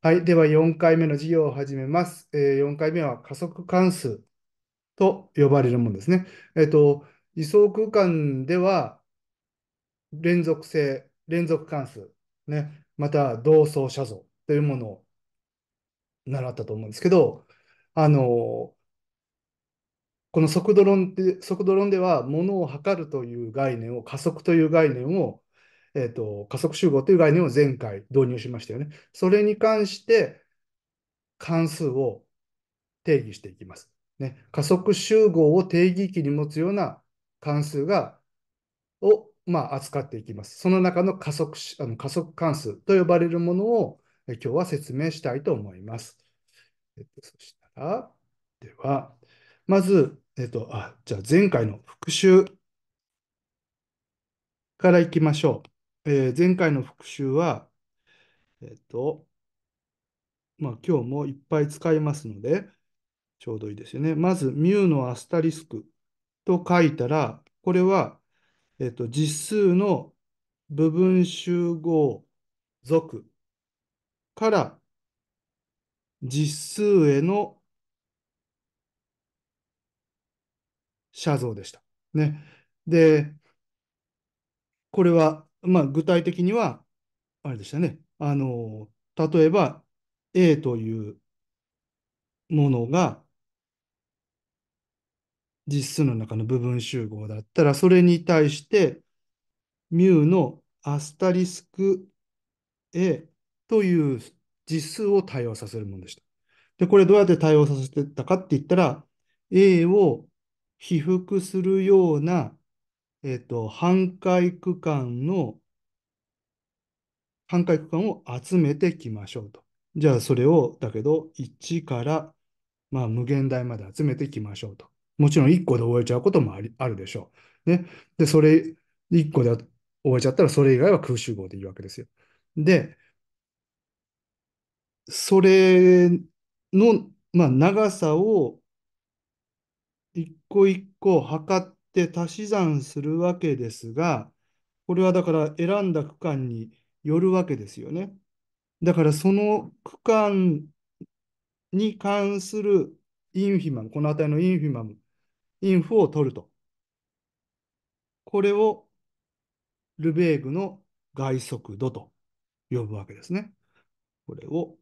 はい。では、4回目の授業を始めます。えー、4回目は加速関数と呼ばれるものですね。えっ、ー、と、理想空間では、連続性、連続関数、ね、また同層写像というものを習ったと思うんですけど、あの、この速度論って、速度論では、ものを測るという概念を、加速という概念をえっ、ー、と、加速集合という概念を前回導入しましたよね。それに関して、関数を定義していきます。ね、加速集合を定義域に持つような関数が、を、まあ、扱っていきます。その中の加速あの加速関数と呼ばれるものを今日は説明したいと思います。えっと、そしたら、では、まず、えっと、あ、じゃあ前回の復習からいきましょう。えー、前回の復習は、えっ、ー、と、まあ、今日もいっぱい使いますので、ちょうどいいですよね。まず、ミュのアスタリスクと書いたら、これは、えっ、ー、と、実数の部分集合属から実数への写像でした。ね。で、これはまあ、具体的には、あれでしたね、あの、例えば A というものが実数の中の部分集合だったら、それに対して、μ のアスタリスク A という実数を対応させるものでした。で、これどうやって対応させてたかって言ったら、A を被覆するようなえっ、と、半回区間の、半回区間を集めてきましょうと。じゃあ、それを、だけど、1から、まあ、無限大まで集めてきましょうと。もちろん1個で終えちゃうこともありあるでしょう。ね。で、それ、1個で終えちゃったら、それ以外は空集合でいいわけですよ。で、それの、まあ、長さを一個一個測っって足し算するわけですが、これはだから選んだ区間によるわけですよね。だからその区間に関するインフィマム、この値のインフィマム、インフを取ると。これをルベーグの外速度と呼ぶわけですね。これを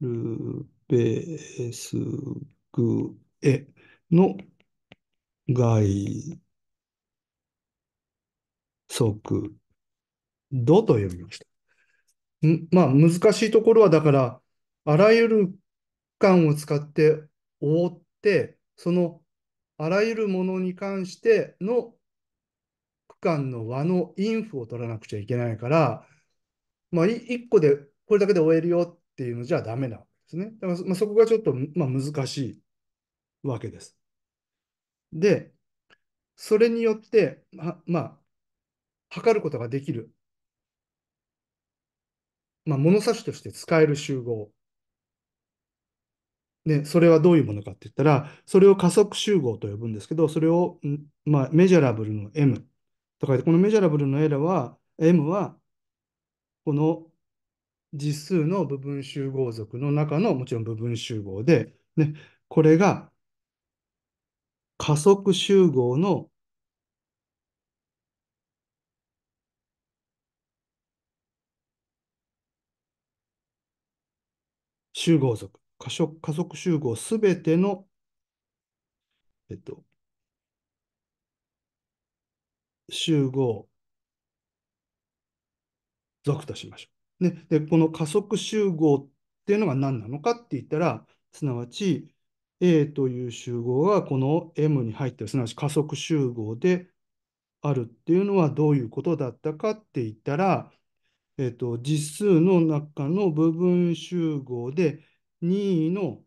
ルベースグエの外、即、度と読みました。まあ、難しいところは、だから、あらゆる間を使って覆って、そのあらゆるものに関しての区間の和の因符を取らなくちゃいけないから、まあ、1個でこれだけで終えるよっていうのじゃダメなわけですね。だから、まあ、そこがちょっと、まあ、難しいわけです。で、それによって、ま、まあ、測ることができる。まあ、物差しとして使える集合。ね、それはどういうものかって言ったら、それを加速集合と呼ぶんですけど、それを、まあ、メジャラブルの M と言って、このメジャラブルの L は、M は、この実数の部分集合属の中のもちろん部分集合で、ね、これが加速集合の集合属、加速加速集合すべての、えっと、集合属としましょう。ね、で、この加速集合っていうのが何なのかって言ったら、すなわち、A という集合がこの M に入ってる、すなわち加速集合であるっていうのはどういうことだったかって言ったら、えっと、実数の中の部分集合で任意の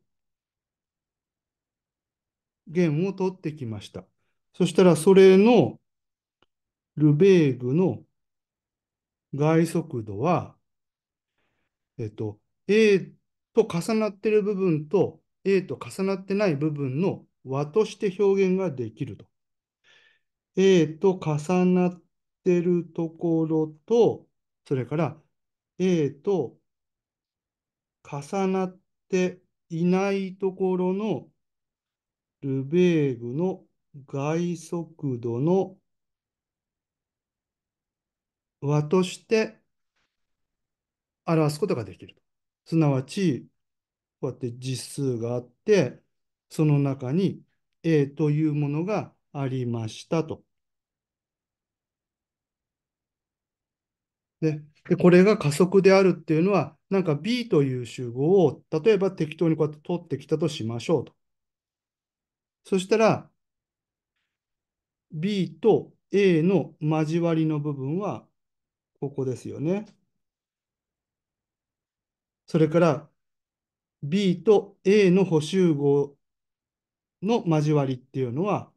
弦を取ってきました。そしたらそれのルベーグの外速度は、えっと、A と重なってる部分と A と重なってない部分の和として表現ができると。A と重なってるところと、それから A と重なっていないところのルベーグの外速度の和として表すことができる。すなわち、こうやって実数があって、その中に A というものがありましたと。ね、でこれが加速であるっていうのは、なんか B という集合を、例えば適当にこうやって取ってきたとしましょうと。そしたら、B と A の交わりの部分は、ここですよね。それから B と A の補集合の交わりっていうのは、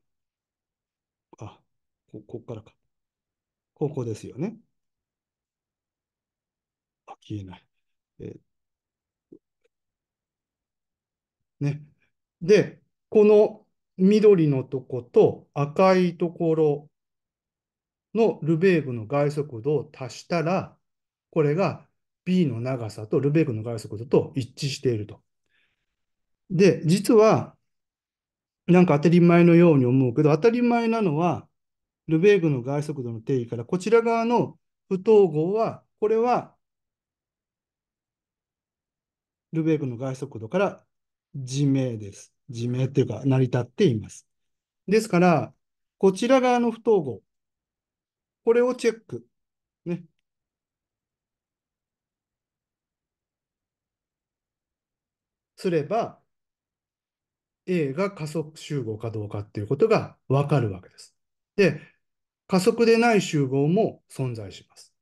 あ、ここからか。ここですよね。あ、消えない。えー、ね。で、この緑のとこと赤いところのルベーブの外速度を足したら、これが B の長さとルベークの外速度と一致していると。で、実は、なんか当たり前のように思うけど、当たり前なのは、ルベーグの外速度の定義から、こちら側の不等号は、これは、ルベーグの外速度から自明です。自明っていうか、成り立っています。ですから、こちら側の不等号、これをチェック。ね。すれば、A が加速集合かどうかっていうことがわかるわけです。で、加速でない集合も存在します。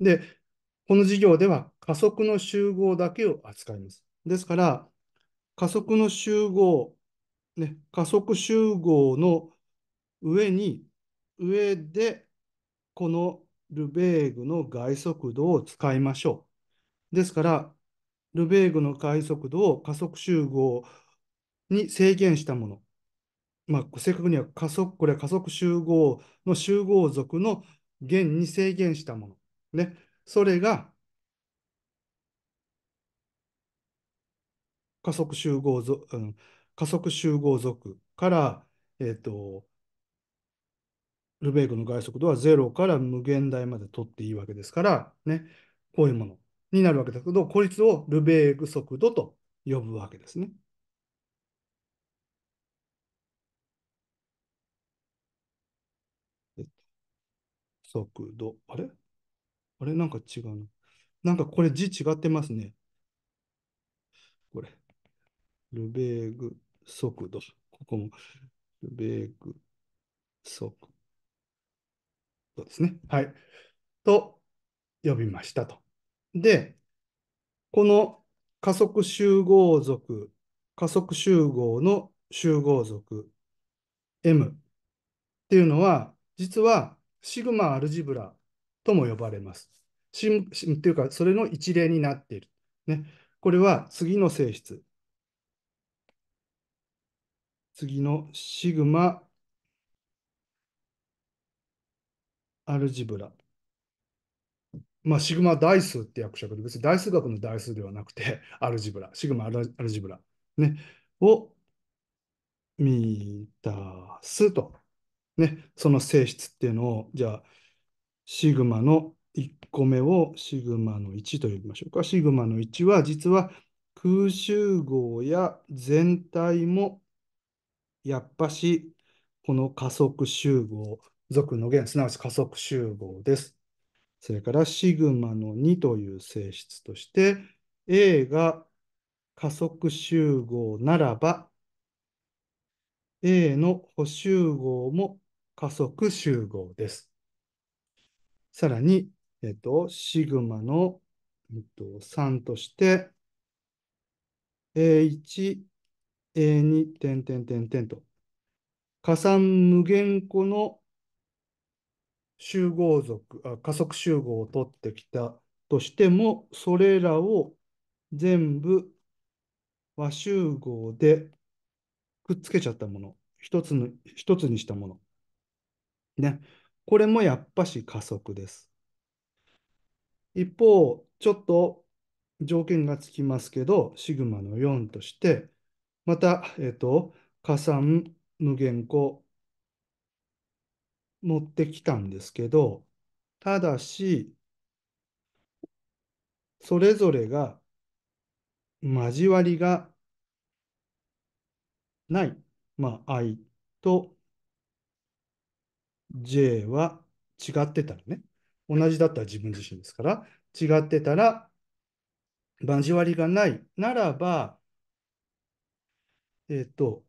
で、この授業では加速の集合だけを扱います。ですから、加速の集合、ね、加速集合の上に、上で、このルベーグの外速度を使いましょう。ですから、ルベーグの快速度を加速集合に制限したもの。まあ、正確には加速、これは加速集合の集合属の弦に制限したもの。ね。それが加速集合属、うん、加速集合属から、えっ、ー、と、ルベーグの外速度は0から無限大まで取っていいわけですから、ね。こういうもの。になるわけですけど、こいつをルベーグ速度と呼ぶわけですね。速度。あれあれなんか違うな。なんかこれ字違ってますね。これ。ルベーグ速度。ここも。ルベーグ速度ですね。はい。と呼びましたと。で、この加速集合属、加速集合の集合属 M っていうのは、実はシグマアルジブラとも呼ばれます。シムいうか、それの一例になっている。ね、これは次の性質。次のシグマアルジブラ。まあ、シグマ代数って役職で、別に代数学の代数ではなくて、アルジブラ、シグマアルジブラ、ね、を満たすと。ね、その性質っていうのを、じゃあ、シグマの1個目をシグマの1と呼びましょうか。シグマの1は、実は空集合や全体も、やっぱし、この加速集合、属の源、すなわち加速集合です。それからシグマの2という性質として、A が加速集合ならば、A の補集合も加速集合です。さらに、えっと、シグマの、えっと、3として、A1、A2、点点点点と、加算無限個の集合族、あ加速集合を取ってきたとしても、それらを全部和集合でくっつけちゃったもの、一つの一つにしたもの。ね。これもやっぱし加速です。一方、ちょっと条件がつきますけど、シグマの4として、また、えっ、ー、と、加算、無限項、持ってきたんですけど、ただし、それぞれが交わりがない、まあ、I と J は違ってたらね、同じだったら自分自身ですから、違ってたら交わりがないならば、えっ、ー、と、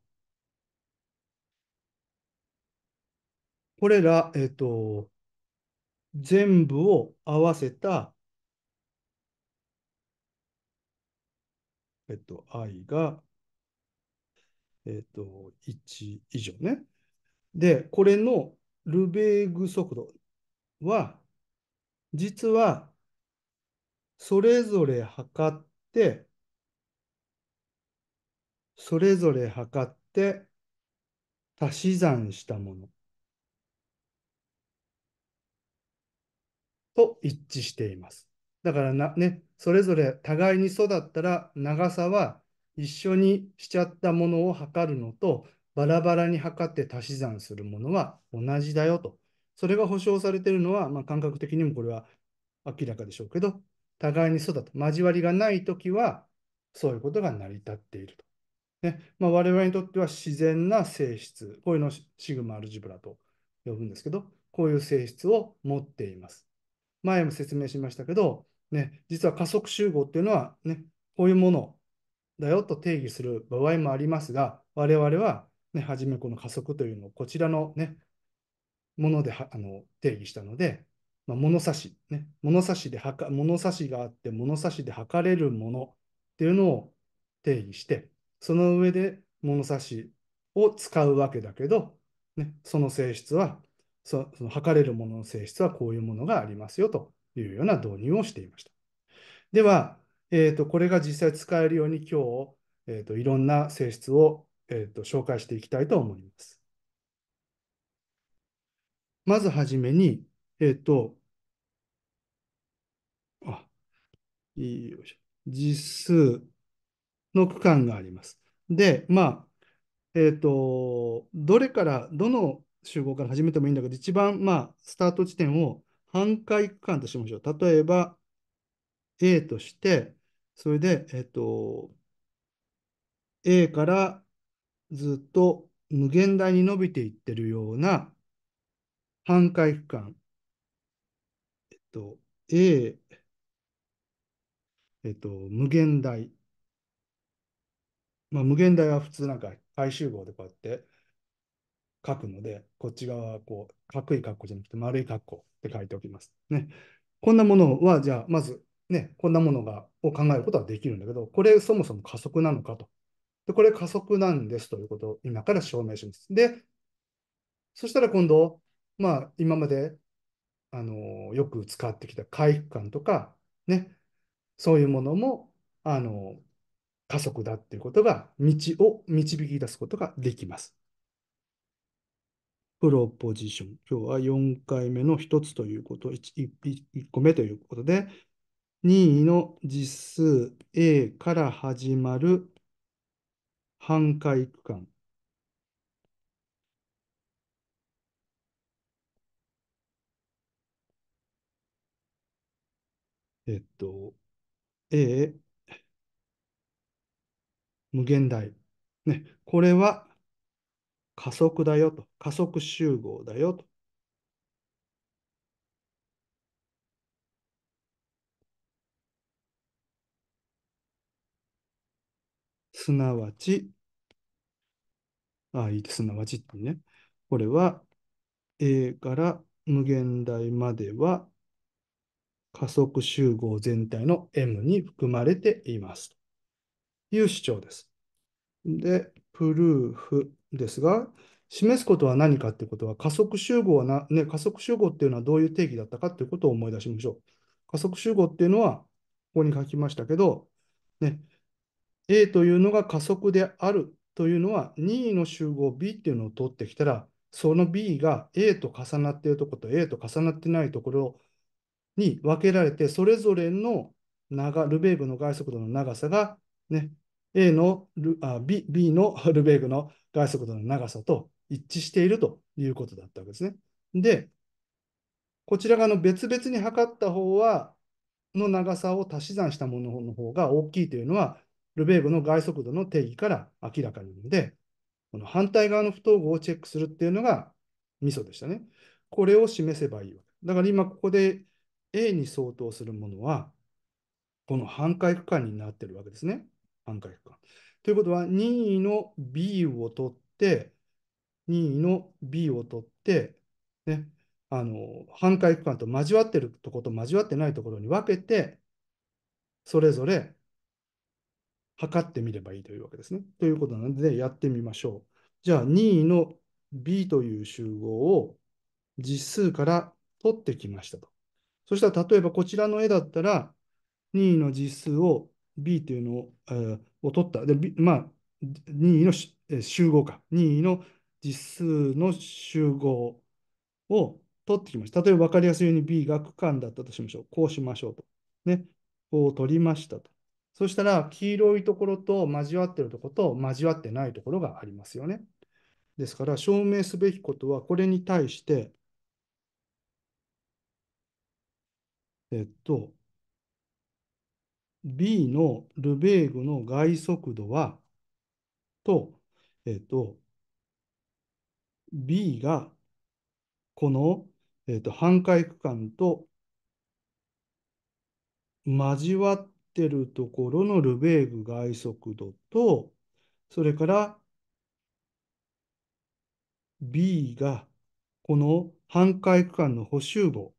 これら、えっ、ー、と、全部を合わせた、えっ、ー、と、i が、えっ、ー、と、1以上ね。で、これのルベーグ速度は、実は、それぞれ測って、それぞれ測って、足し算したもの。と一致しています。だからな、ね、それぞれ互いに育ったら長さは一緒にしちゃったものを測るのとバラバラに測って足し算するものは同じだよと。それが保証されているのは、まあ、感覚的にもこれは明らかでしょうけど、互いにそうだと。交わりがないときは、そういうことが成り立っていると。ねまあ、我々にとっては自然な性質、こういうのシグマアルジブラと呼ぶんですけど、こういう性質を持っています。前も説明しましたけど、ね、実は加速集合っていうのは、ね、こういうものだよと定義する場合もありますが、我々は、ね、初めこの加速というのをこちらの、ね、ものであの定義したので、まあ、物差し、ね、物差しで物差しがあって物差しで測れるものっていうのを定義して、その上で物差しを使うわけだけど、ね、その性質はその測れるものの性質はこういうものがありますよというような導入をしていました。では、えーと、これが実際使えるように今日、えーと、いろんな性質を、えーと、紹介していきたいと思います。まずはじめに、えっ、ー、と、あ、いいよいしょ。実数の区間があります。で、まあ、えっ、ー、と、どれから、どの集合から始めてもいいんだけど、一番、まあ、スタート地点を半回区間としましょう。例えば、A として、それで、えっと、A からずっと無限大に伸びていってるような半回区間。えっと、A、えっと、無限大。まあ、無限大は普通なんか回集合でこうやって書くので、こっち側はこう、かっこいい格好じゃなくて、丸い格好って書いておきます。ね。こんなものは、じゃあ、まず、ね、こんなものがを考えることはできるんだけど、これそもそも加速なのかと。で、これ加速なんですということを今から証明します。で、そしたら今度、まあ、今まで、あの、よく使ってきた回復感とか、ね、そういうものも、あの、加速だっていうことが、道を導き出すことができます。プロポジション。今日は4回目の1つということ、1, 1, 1個目ということで、任意の実数 A から始まる半回区間。えっと、A、無限大。ね、これは加速だよと。加速集合だよと。すなわち、ああ、いいです。すなわちってね。これは A から無限大までは加速集合全体の M に含まれています。という主張です。で、プルーフですが、示すことは何かってことは、加速集合はな、ね、加速集合っていうのはどういう定義だったかっていうことを思い出しましょう。加速集合っていうのは、ここに書きましたけど、ね、A というのが加速であるというのは、任意の集合 B っていうのを取ってきたら、その B が A と重なっているところと A と重なってないところに分けられて、それぞれの長ルベーグの外速度の長さが、ね、A のルあ B, B のルベーグの外速度の長さと一致しているということだったわけですね。で、こちら側の別々に測った方は、の長さを足し算したものの方が大きいというのは、ルベーグの外速度の定義から明らかなので、この反対側の不等号をチェックするっていうのがミソでしたね。これを示せばいいわけ。だから今ここで A に相当するものは、この半回区間になってるわけですね。半回区間。ということは、任意の B を取って、任意の B を取って、ね、あの半回区間と交わってるとこと交わってないところに分けて、それぞれ測ってみればいいというわけですね。ということなので、やってみましょう。じゃあ、任意の B という集合を実数から取ってきましたと。そしたら、例えばこちらの絵だったら、任意の実数を B というのを,、えー、を取った。で、B、まあ、任意の、えー、集合か。任意の実数の集合を取ってきました。例えば分かりやすいように B が区間だったとしましょう。こうしましょうと。ね。こう取りましたと。そしたら、黄色いところと交わってるところと交わってないところがありますよね。ですから、証明すべきことは、これに対して、えっと、B のルベーグの外速度は、と、えっと、B がこの、えっと、半回区間と交わってるところのルベーグ外速度と、それから B がこの半回区間の補修号、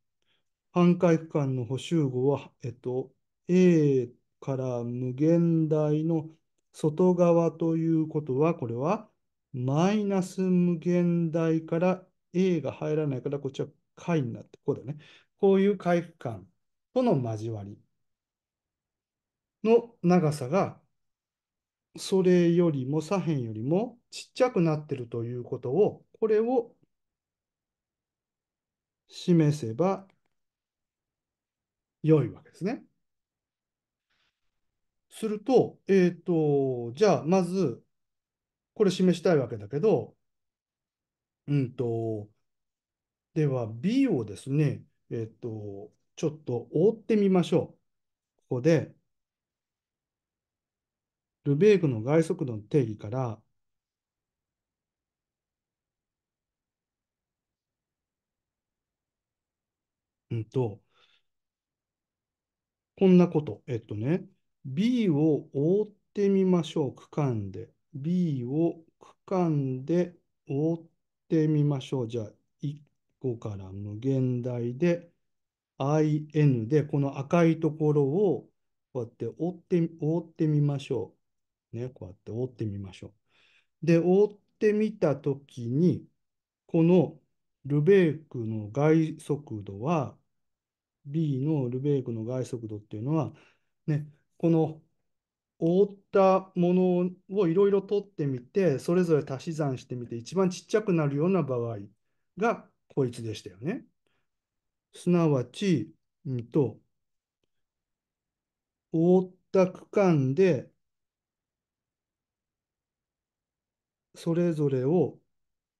半回区間の補修号は、えっと、A から無限大の外側ということは、これはマイナス無限大から A が入らないから、こっちは解になって、こうだね。こういう回復感との交わりの長さが、それよりも左辺よりもちっちゃくなってるということを、これを示せば良いわけですね。すると、えっ、ー、と、じゃあ、まず、これ示したいわけだけど、うんと、では B をですね、えっ、ー、と、ちょっと覆ってみましょう。ここで、ルベーグの外速度の定義から、うんと、こんなこと、えっとね、B を覆ってみましょう。区間で。B を区間で覆ってみましょう。じゃあ、1個から無限大で IN で、この赤いところをこうやって覆って覆ってみましょう。ね、こうやって覆ってみましょう。で、覆ってみたときに、このルベークの外速度は、B のルベークの外速度っていうのは、ね、この覆ったものをいろいろ取ってみて、それぞれ足し算してみて、一番ちっちゃくなるような場合がこいつでしたよね。すなわち、うんと、覆った区間で、それぞれを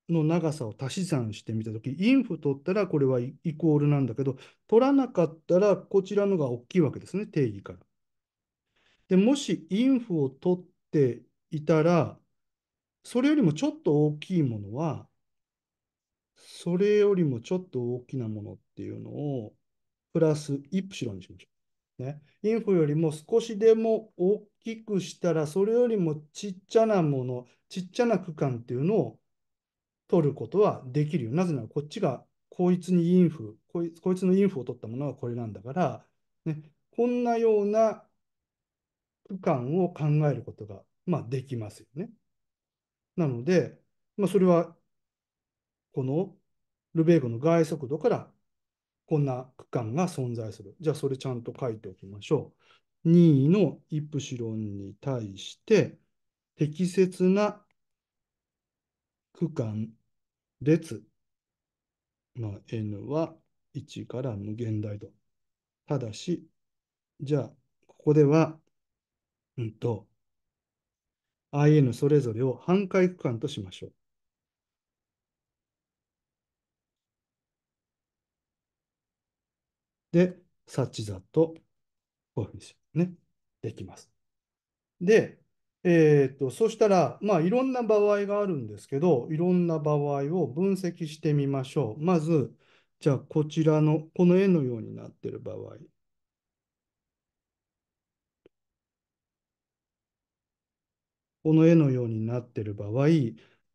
の長さを足し算してみたとき、インフ取ったらこれはイコールなんだけど、取らなかったらこちらのが大きいわけですね、定義から。で、もしインフを取っていたら、それよりもちょっと大きいものは、それよりもちょっと大きなものっていうのを、プラスイプシロンにしましょう。ね、インフよりも少しでも大きくしたら、それよりもちっちゃなもの、ちっちゃな区間っていうのを取ることはできるよ。なぜなら、こっちがこいつにインフこい、こいつのインフを取ったものはこれなんだから、ね、こんなような区間を考えることが、まあ、できますよね。なので、まあ、それはこのルベーグの外速度からこんな区間が存在する。じゃあそれちゃんと書いておきましょう。任意のイプシロンに対して適切な区間列、まあ、n は1から無限大と。ただし、じゃあここではうんと、IN それぞれを半回区間としましょう。で、サッチザとこういうふうにしね、できます。で、えーと、とそしたら、まあ、いろんな場合があるんですけど、いろんな場合を分析してみましょう。まず、じゃあ、こちらの、この円のようになっている場合。この絵のようになっている場合、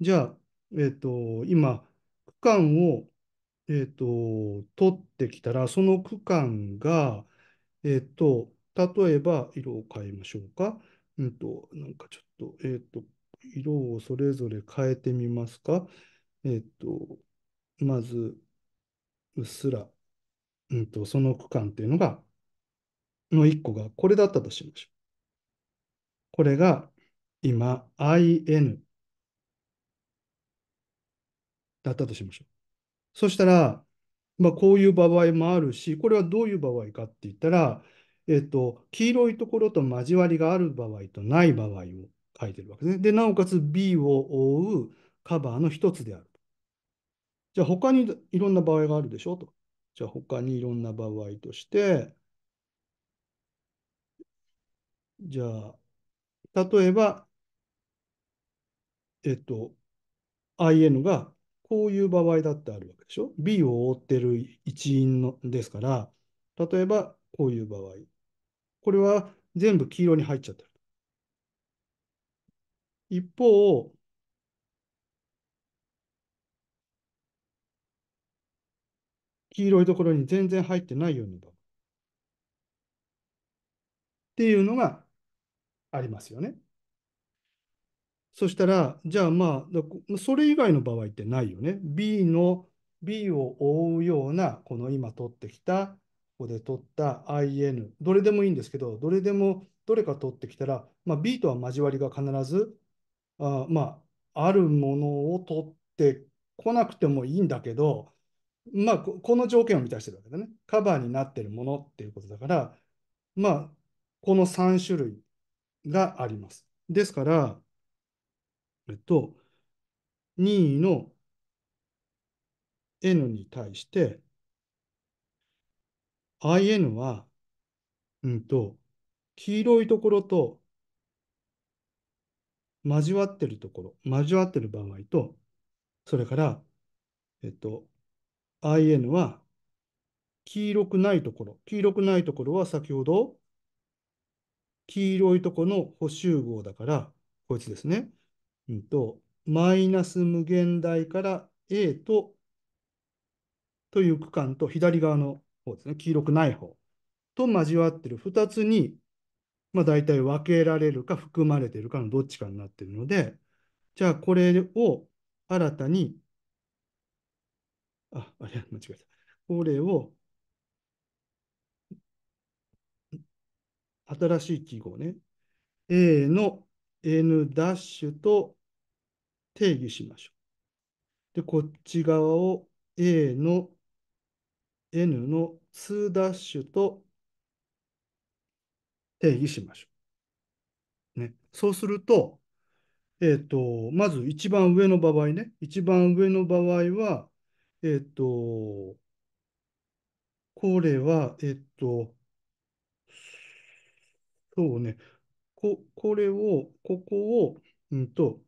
じゃあ、えっと、今、区間を、えっと、取ってきたら、その区間が、えっと、例えば、色を変えましょうか。うんと、なんかちょっと、えっと、色をそれぞれ変えてみますか。えっと、まず、うっすら、うんと、その区間っていうのが、の1個がこれだったとしましょう。これが今、in だったとしましょう。そしたら、まあ、こういう場合もあるし、これはどういう場合かって言ったら、えっと、黄色いところと交わりがある場合とない場合を書いてるわけですね。で、なおかつ B を覆うカバーの一つである。じゃあ他にいろんな場合があるでしょと。じゃあ他にいろんな場合として、じゃあ、例えばえっと、IN がこういう場合だってあるわけでしょ ?B を覆ってる一因のですから、例えばこういう場合。これは全部黄色に入っちゃってる。一方、黄色いところに全然入ってないような場合。っていうのがありますよね。そしたら、じゃあまあ、それ以外の場合ってないよね。B の、B を覆うような、この今取ってきた、ここで取った IN、どれでもいいんですけど、どれでも、どれか取ってきたら、まあ、B とは交わりが必ず、あまあ、あるものを取ってこなくてもいいんだけど、まあ、この条件を満たしてるわけだね。カバーになってるものっていうことだから、まあ、この3種類があります。ですから、っと、任意の n に対して、in は、うんと、黄色いところと交わってるところ、交わってる場合と、それから、えっと、in は黄色くないところ。黄色くないところは先ほど黄色いところの補集合だから、こいつですね。うんと、マイナス無限大から A と、という区間と左側の方ですね、黄色くない方と交わってる2つに、まあ大体分けられるか含まれてるかのどっちかになっているので、じゃあこれを新たに、あ、あれ、間違えた。これを、新しい記号ね。A の n' と定義しましょう。で、こっち側を a の n の2ダッシュと定義しましょう。ね、そうすると、えっ、ー、と、まず一番上の場合ね、一番上の場合は、えっ、ー、と、これは、えっ、ー、と、そうね、こ、これを、ここを、うんと、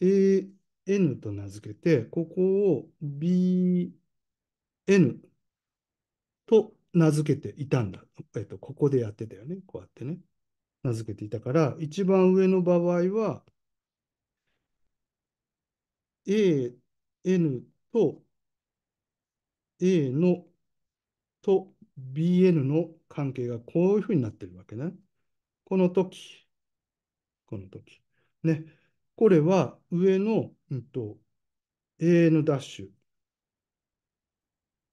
AN と名付けて、ここを BN と名付けていたんだ。えっと、ここでやってたよね。こうやってね。名付けていたから、一番上の場合は、A、N と A のと BN の関係がこういうふうになってるわけね。この時、この時。ね。これは上の、うんと、AN' ダッシュ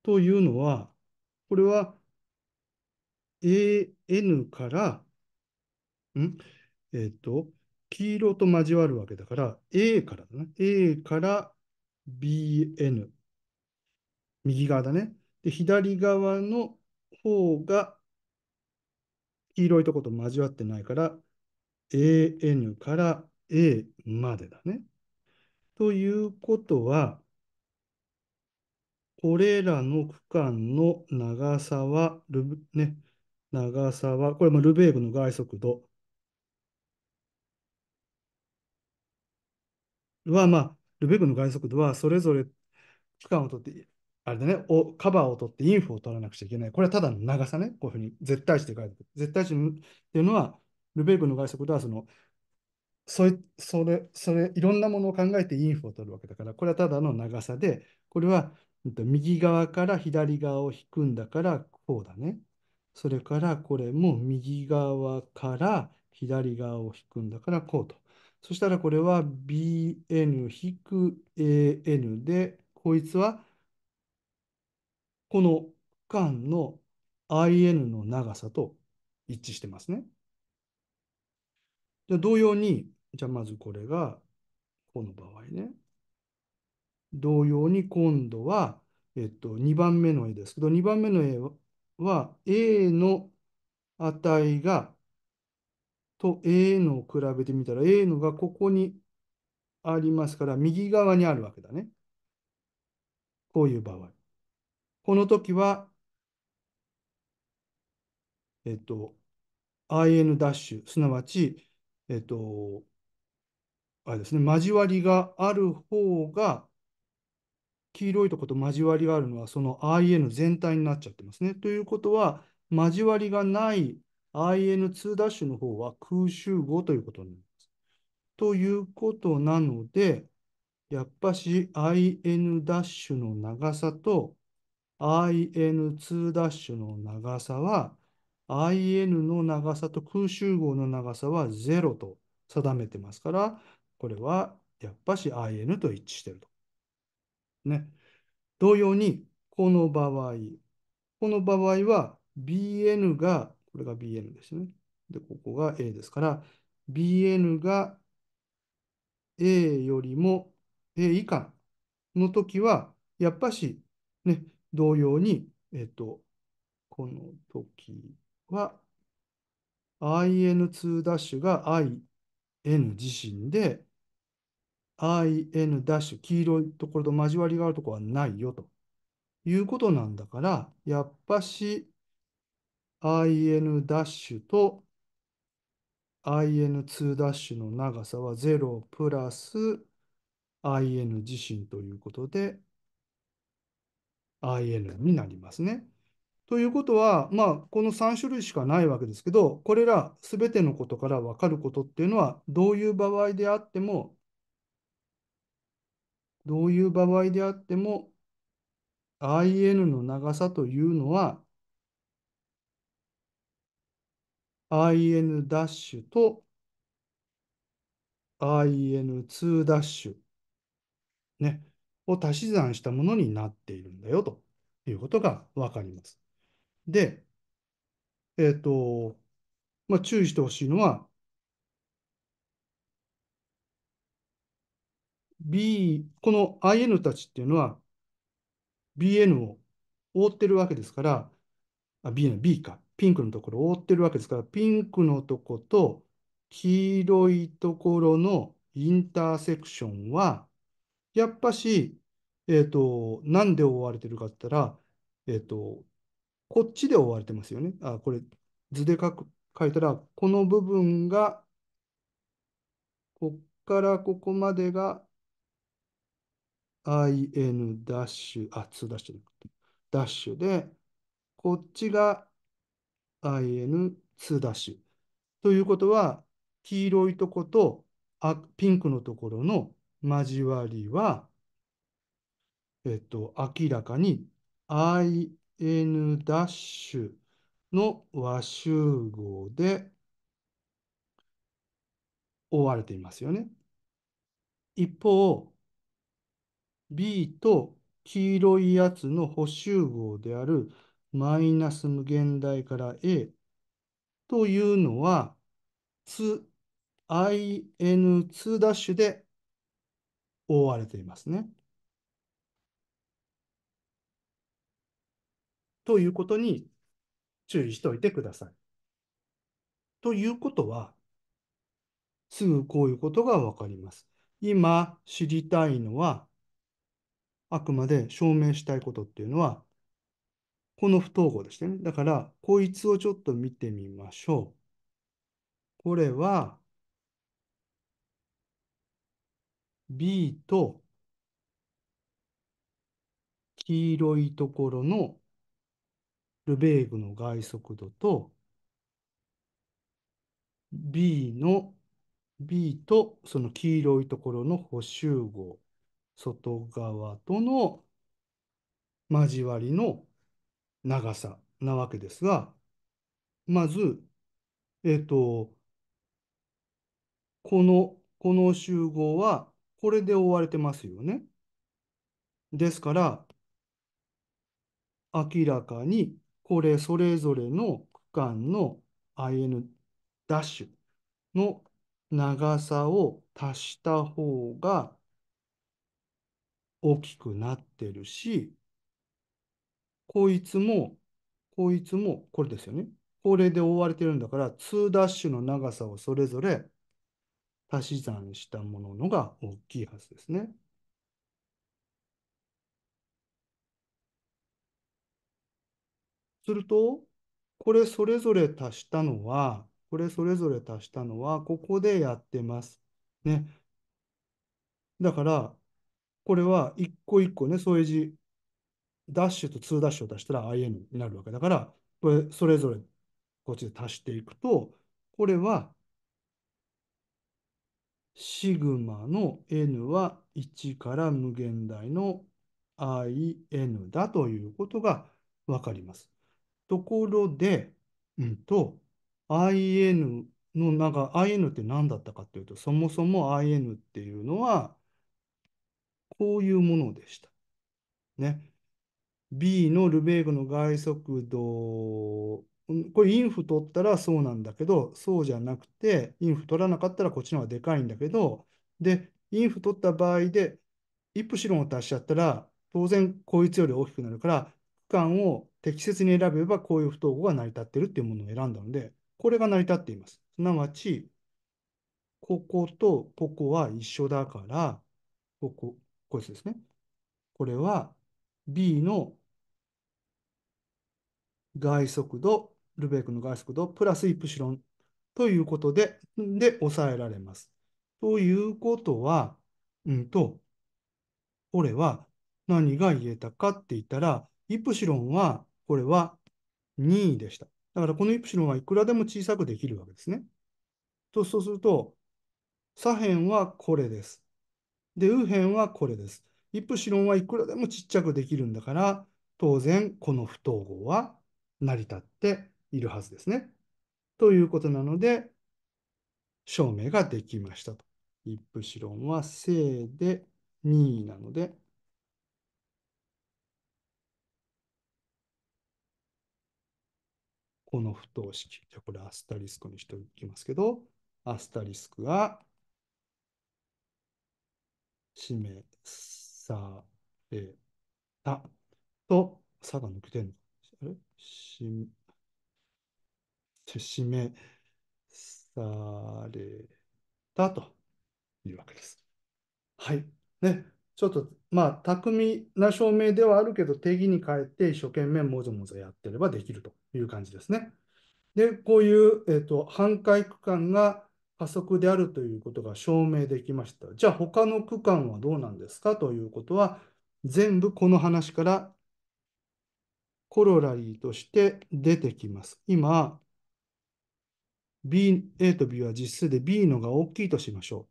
というのは、これは AN から、んえっ、ー、と、黄色と交わるわけだから、A からだね。A から BN。右側だね。で、左側の方が黄色いとこと交わってないから、an から a までだね。ということは、これらの区間の長さは、ルね、長さは、これもルベーグの外速度は、まあ、ルベーグの外速度はそれぞれ区間を取ってあれだね、おカバーを取ってインフを取らなくちゃいけない。これはただの長さね。こういうふうに絶対値で書いてる。絶対値っていうのは、ルベーブの外則ではその、それ、それ、それ、いろんなものを考えてインフを取るわけだから、これはただの長さで、これは右側から左側を引くんだから、こうだね。それからこれも右側から左側を引くんだからこうと。そしたらこれは bn-an で、こいつはこの間の IN の長さと一致してますね。じゃ同様に、じゃあまずこれが、この場合ね。同様に今度は、えっと、2番目の絵ですけど、2番目の絵は、A の値が、と A のを比べてみたら、A のがここにありますから、右側にあるわけだね。こういう場合。この時は、えっと、IN ダッシュ、すなわち、えっと、あれですね、交わりがある方が、黄色いとこと交わりがあるのは、その IN 全体になっちゃってますね。ということは、交わりがない IN2 ダッシュの方は空集合ということになります。ということなので、やっぱし IN ダッシュの長さと in2' の長さは in の長さと空集合の長さは0と定めてますから、これはやっぱし in と一致してると。ね。同様に、この場合、この場合は bn が、これが bn ですね。で、ここが a ですから、bn が a よりも a 以下の時は、やっぱし、ね、同様に、えっと、この時は in2' が in 自身で in' 黄色いところと交わりがあるところはないよということなんだから、やっぱし in' と in2' の長さは0プラス in 自身ということで、IN になりますね。ということは、まあ、この3種類しかないわけですけど、これら全てのことから分かることっていうのは、どういう場合であっても、どういう場合であっても、IN の長さというのは、IN' と IN2' ね。を足し算したものになっているんだよということが分かります。で、えっ、ー、と、まあ、注意してほしいのは、B、この IN たちっていうのは BN を覆ってるわけですから、あ、B の B か、ピンクのところを覆ってるわけですから、ピンクのとこと黄色いところのインターセクションはやっぱし、えっ、と、なんで覆われてるかって言ったら、えっ、と、こっちで覆われてますよね。あ、これ、図で書く書いたら、この部分が、こっからここまでが in ダッシュ、あ、2ダッシュダッシュで、こっちが in2 ダッシュ。ということは、黄色いとことあピンクのところの交わりは、えっと、明らかに in ダッシュの和集合で覆われていますよね。一方、B と黄色いやつの補集合であるマイナス無限大から A というのは、つ、in2' で覆われていますね。ということに注意しておいてください。ということは、すぐこういうことがわかります。今知りたいのは、あくまで証明したいことっていうのは、この不等号でしたね。だから、こいつをちょっと見てみましょう。これは、B と黄色いところのルベーグの外速度と B の B とその黄色いところの補集合外側との交わりの長さなわけですがまずえっ、ー、とこのこの集合はこれで覆われてますよね。ですから、明らかにこれそれぞれの区間の IN' ダッシュの長さを足した方が大きくなってるし、こいつも、こいつも、これですよね。これで覆われてるんだから、2ダッシュの長さをそれぞれ足し算したもののが大きいはずですね。すると、これそれぞれ足したのは、これそれぞれ足したのは、ここでやってます。ね。だから、これは一個一個ね、添え字、ダッシュと2ダッシュを足したら IN になるわけだから、これそれぞれこっちで足していくと、これはシグマの n は1から無限大の in だということがわかります。ところで、うんと、in の中、in って何だったかというと、そもそも in っていうのは、こういうものでした。ね。B のルベーグの外速度これインフ取ったらそうなんだけど、そうじゃなくて、インフ取らなかったらこっちの方がでかいんだけど、で、インフ取った場合で、イプシロンを足しちゃったら、当然こいつより大きくなるから、区間を適切に選べばこういう不等号が成り立ってるっていうものを選んだので、これが成り立っています。すなわち、こことここは一緒だから、ここ、こいつですね。これは B の外速度ルベークの外速度プラスイプシロンということで、で、抑えられます。ということは、うんと、これは何が言えたかって言ったら、イプシロンは、これは意でした。だからこのイプシロンはいくらでも小さくできるわけですね。と、そうすると、左辺はこれです。で、右辺はこれです。イプシロンはいくらでもちっちゃくできるんだから、当然この不等号は成り立っているはずですね。ということなので、証明ができましたと。イプシロンは正で2なので、この不等式。じゃこれアスタリスクにしておきますけど、アスタリスクが示されたと、差が抜けてるのあれせしめされたというわけです。はい。ね、ちょっと、まあ、巧みな証明ではあるけど、定義に変えて一生懸命もぞもぞやってればできるという感じですね。で、こういう、えーと、半回区間が加速であるということが証明できました。じゃあ、他の区間はどうなんですかということは、全部この話からコロラリーとして出てきます。今、B、A と B は実数で B のが大きいとしましょ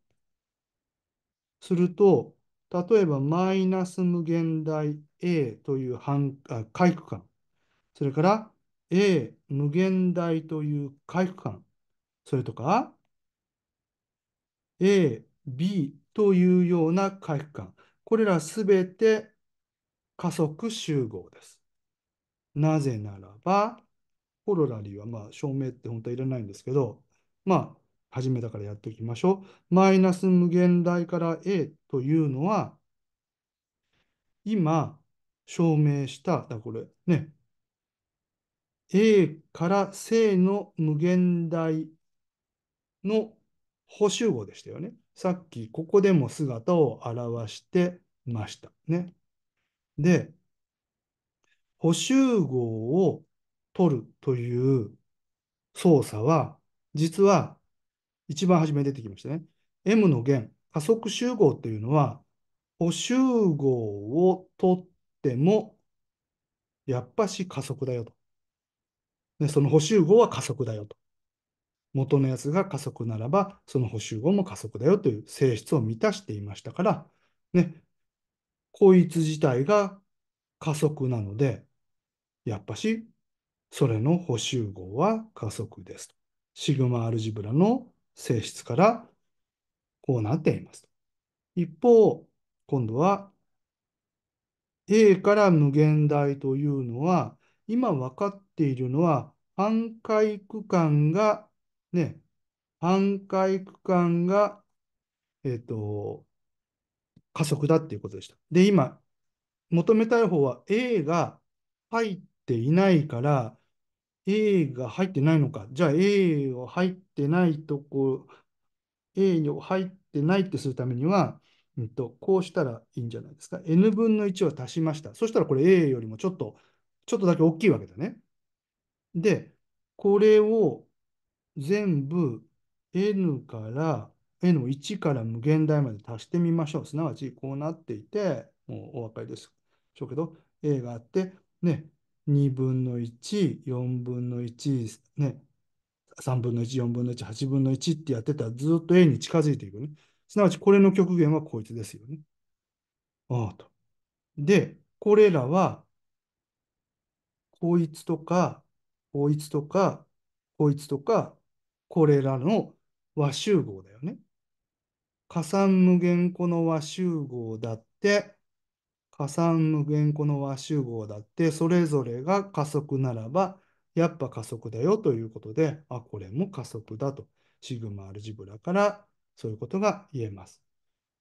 う。すると、例えばマイナス無限大 A という半あ回復感、それから A 無限大という回復感、それとか A、B というような回復感、これらすべて加速集合です。なぜならば、コロラリーはまあ証明って本当はいらないんですけど、まあ、初めだからやっておきましょう。マイナス無限大から A というのは、今、証明した、だこれ、ね、A から正の無限大の補集合でしたよね。さっき、ここでも姿を表してましたね。で、補集合を取るという操作は、実は一番初めに出てきましたね。M の弦、加速集合というのは、補集合を取っても、やっぱし加速だよと。でその補集合は加速だよと。元のやつが加速ならば、その補集合も加速だよという性質を満たしていましたから、ね、こいつ自体が加速なので、やっぱしそれの補集合は加速です。シグマアルジブラの性質からこうなっています。一方、今度は A から無限大というのは、今分かっているのは、半回区間が、ね、半回区間が、えっ、ー、と、加速だっていうことでした。で、今、求めたい方は A が入っていないから、A が入ってないのか。じゃあ A を入ってないとこ、A を入ってないってするためには、うんと、こうしたらいいんじゃないですか。n 分の1を足しました。そしたらこれ A よりもちょっと、ちょっとだけ大きいわけだね。で、これを全部 n から n を1から無限大まで足してみましょう。すなわちこうなっていて、もうお分かりです。しょうけど、A があって、ね、2分の1、4分の1、ね、3分の1、4分の1、8分の1ってやってたらずっと A に近づいていくね。すなわちこれの極限はこいつですよね。ああと。で、これらは、こいつとか、こいつとか、こいつとか、これらの和集合だよね。加算無限個の和集合だって、加算無限個の和集合だって、それぞれが加速ならば、やっぱ加速だよということで、あ、これも加速だと、シグマアルジブラからそういうことが言えます。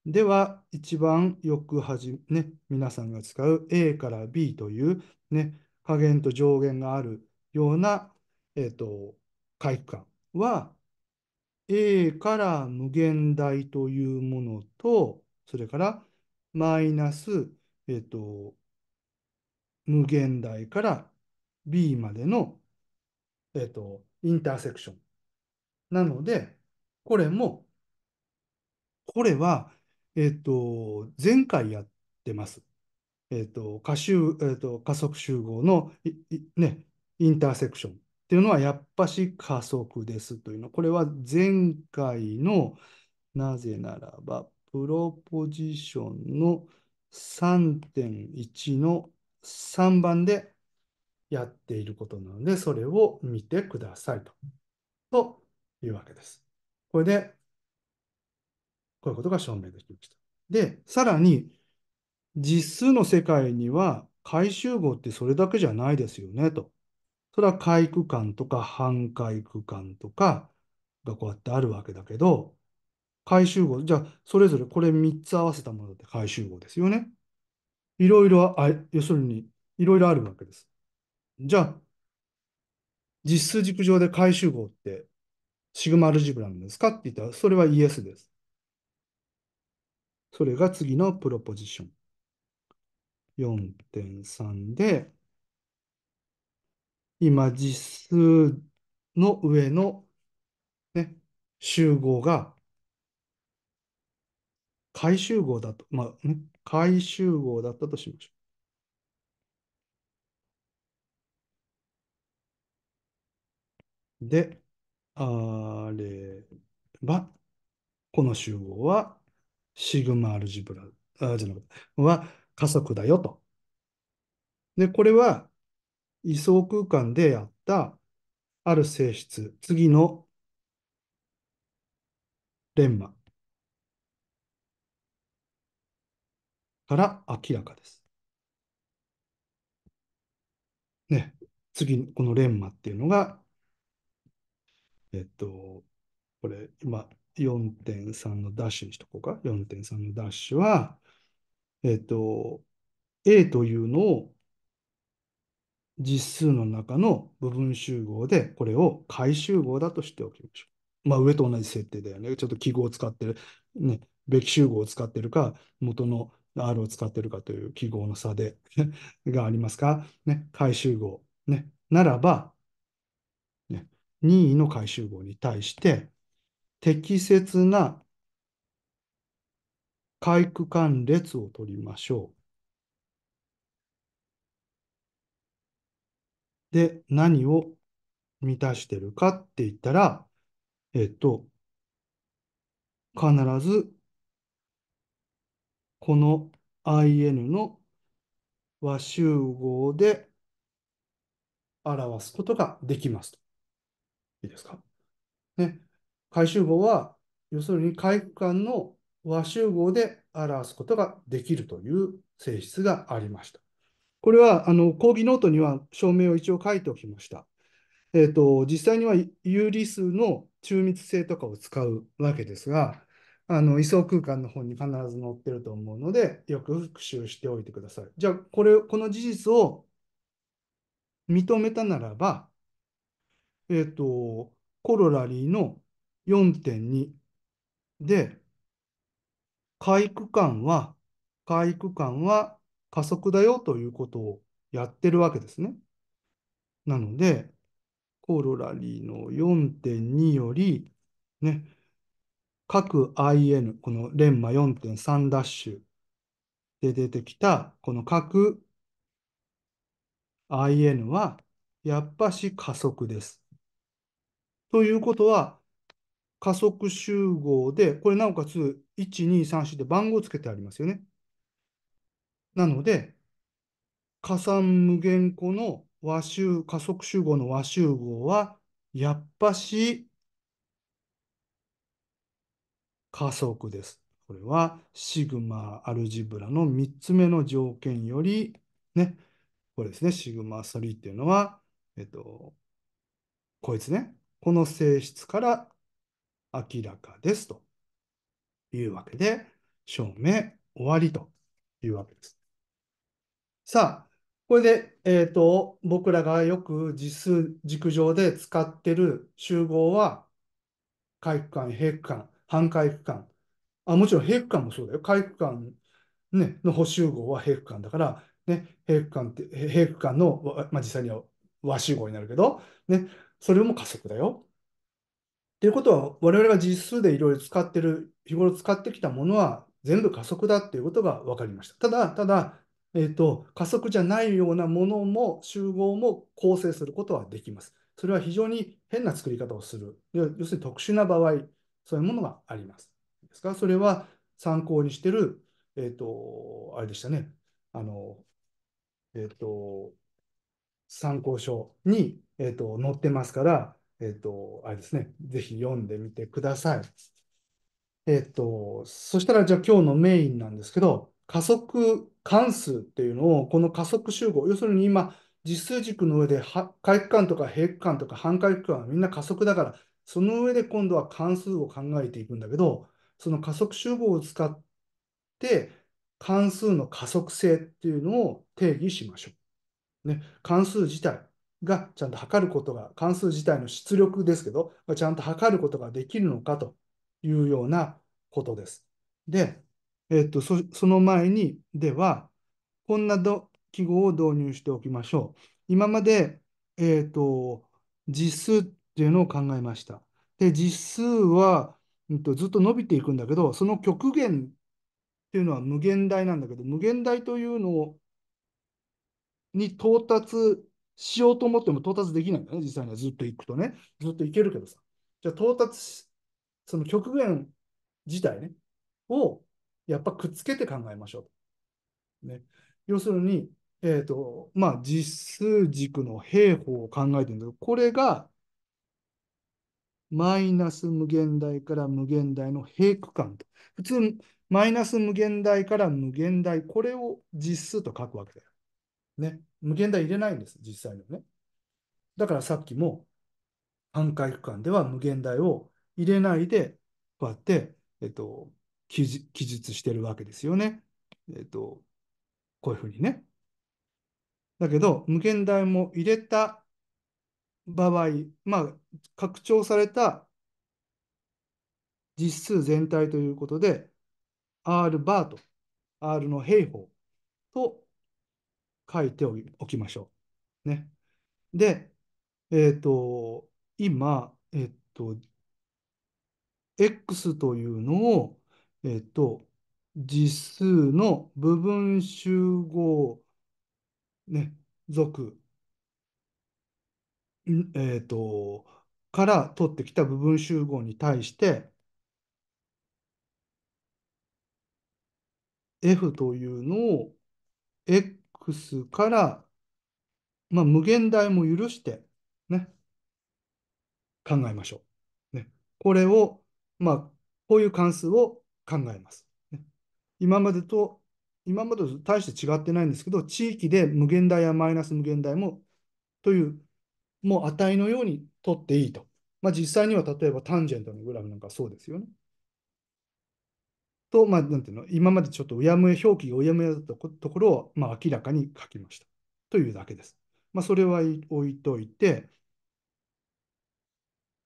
では、一番よくはじ、ね、皆さんが使う A から B という、ね、下限と上限があるような、えっ、ー、と、回復感は、A から無限大というものと、それからマイナスえっ、ー、と、無限大から B までの、えっ、ー、と、インターセクション。なので、これも、これは、えっ、ー、と、前回やってます。えっ、と、加集、えっ、と、加速集合のね、インターセクションっていうのは、やっぱし加速ですというの。これは前回の、なぜならば、プロポジションの3.1の3番でやっていることなので、それを見てくださいとというわけです。これで、こういうことが証明できました。で、さらに、実数の世界には回集合ってそれだけじゃないですよねと。それは回区間とか半回区間とかがこうやってあるわけだけど、回集合。じゃあ、それぞれこれ3つ合わせたものだって回集合ですよね。いろいろあ、要するに、いろいろあるわけです。じゃあ、実数軸上で回集合って、シグマルジブラなんですかって言ったら、それはイエスです。それが次のプロポジション。4.3で、今実数の上の、ね、集合が回集合だと、まあ、回集合だったとしましょう。で、あれば、この集合は、シグマアルジブラ、あ、じゃなくて、は加速だよと。で、これは、位相空間でやった、ある性質、次の、レンマから明らかです。ね、次、このレンマっていうのが、えっと、これ、今、4.3のダッシュにしとこうか。4.3のダッシュは、えっと、A というのを実数の中の部分集合で、これを回集合だとしておきましょう。まあ、上と同じ設定だよね。ちょっと記号を使ってる、ね、べき集合を使ってるか、元の R を使ってるかという記号の差で がありますか、ね、回集合、ね、ならば、ね、任意の回集合に対して、適切な回区間列を取りましょう。で、何を満たしてるかって言ったら、えっと、必ずこの in の和集合で表すことができますと。いいですかね。回集合は、要するに回復間の和集合で表すことができるという性質がありました。これは、あの、講義ノートには証明を一応書いておきました。えっ、ー、と、実際には有理数の中密性とかを使うわけですが、あの、位相空間の方に必ず載ってると思うので、よく復習しておいてください。じゃあ、これ、この事実を認めたならば、えっ、ー、と、コロラリーの4.2で、回区間は、回区間は加速だよということをやってるわけですね。なので、コロラリーの4.2より、ね、各 IN、このレンマ4.3ダッシュで出てきた、この各 IN は、やっぱし加速です。ということは、加速集合で、これなおかつ、1、2、3、4で番号つけてありますよね。なので、加算無限個の和集、加速集合の和集合は、やっぱし加速です。これはシグマアルジブラの3つ目の条件より、ね、これですね、シグマ3っていうのは、えっと、こいつね、この性質から明らかですというわけで、証明終わりというわけです。さあ、これで、えっ、ー、と、僕らがよく実数軸上で使ってる集合は、回復感、平区感。半回復感あ、もちろん閉区間もそうだよ。回復感、ね、の補修号は閉区間だから、ね、閉区間って、平区間の、まあ、実際には和集合になるけど、ね、それも加速だよ。っていうことは、我々が実数でいろいろ使ってる、日頃使ってきたものは全部加速だっていうことが分かりました。ただ、ただ、えーと加速じゃないようなものも集合も構成することはできます。それは非常に変な作り方をする。要するに特殊な場合そういうものがあります。ですから、それは参考にしてる、えっ、ー、と、あれでしたね、あの、えっ、ー、と、参考書に、えっ、ー、と、載ってますから、えっ、と、あれですね、ぜひ読んでみてください。えっ、と、そしたら、じゃあ今日のメインなんですけど、加速関数っていうのを、この加速集合、要するに今、実数軸の上で、回復感とか平均間とか半回復感はみんな加速だから、その上で今度は関数を考えていくんだけど、その加速集合を使って、関数の加速性っていうのを定義しましょう。ね、関数自体がちゃんと測ることが、関数自体の出力ですけど、ちゃんと測ることができるのかというようなことです。で、えっと、その前に、では、こんな記号を導入しておきましょう。今まで、えっと、実数っていうのを考えました。で、実数は、うんと、ずっと伸びていくんだけど、その極限っていうのは無限大なんだけど、無限大というのをに到達しようと思っても到達できないんだね、実際にはずっと行くとね。ずっと行けるけどさ。じゃあ到達その極限自体ね、をやっぱくっつけて考えましょう。ね、要するに、えっ、ー、と、まあ、実数軸の平方を考えてるんだけど、これがマイナス無限大から無限大の平区間と。普通、マイナス無限大から無限大、これを実数と書くわけだよ。ね。無限大入れないんです、実際のね。だからさっきも、半回区間では無限大を入れないで、こうやって、えっと、記述してるわけですよね。えっと、こういうふうにね。だけど、無限大も入れた場合、まあ、拡張された実数全体ということで、R バーと R の平方と書いておきましょう。ね。で、えっ、ー、と、今、えっ、ー、と、X というのを、えっ、ー、と、実数の部分集合、ね、属えーと、から取ってきた部分集合に対して、f というのを x から、まあ、無限大も許して、ね、考えましょう。ね、これを、まあ、こういう関数を考えます。ね、今までと、今までと大して違ってないんですけど、地域で無限大やマイナス無限大もというもう値のように取っていいと。まあ、実際には例えばタンジェントのグラフなんかそうですよね。と、まあ、なんていうの、今までちょっとうやむや、表記がうやむやだったところを、まあ、明らかに書きました。というだけです。まあ、それは置いといて、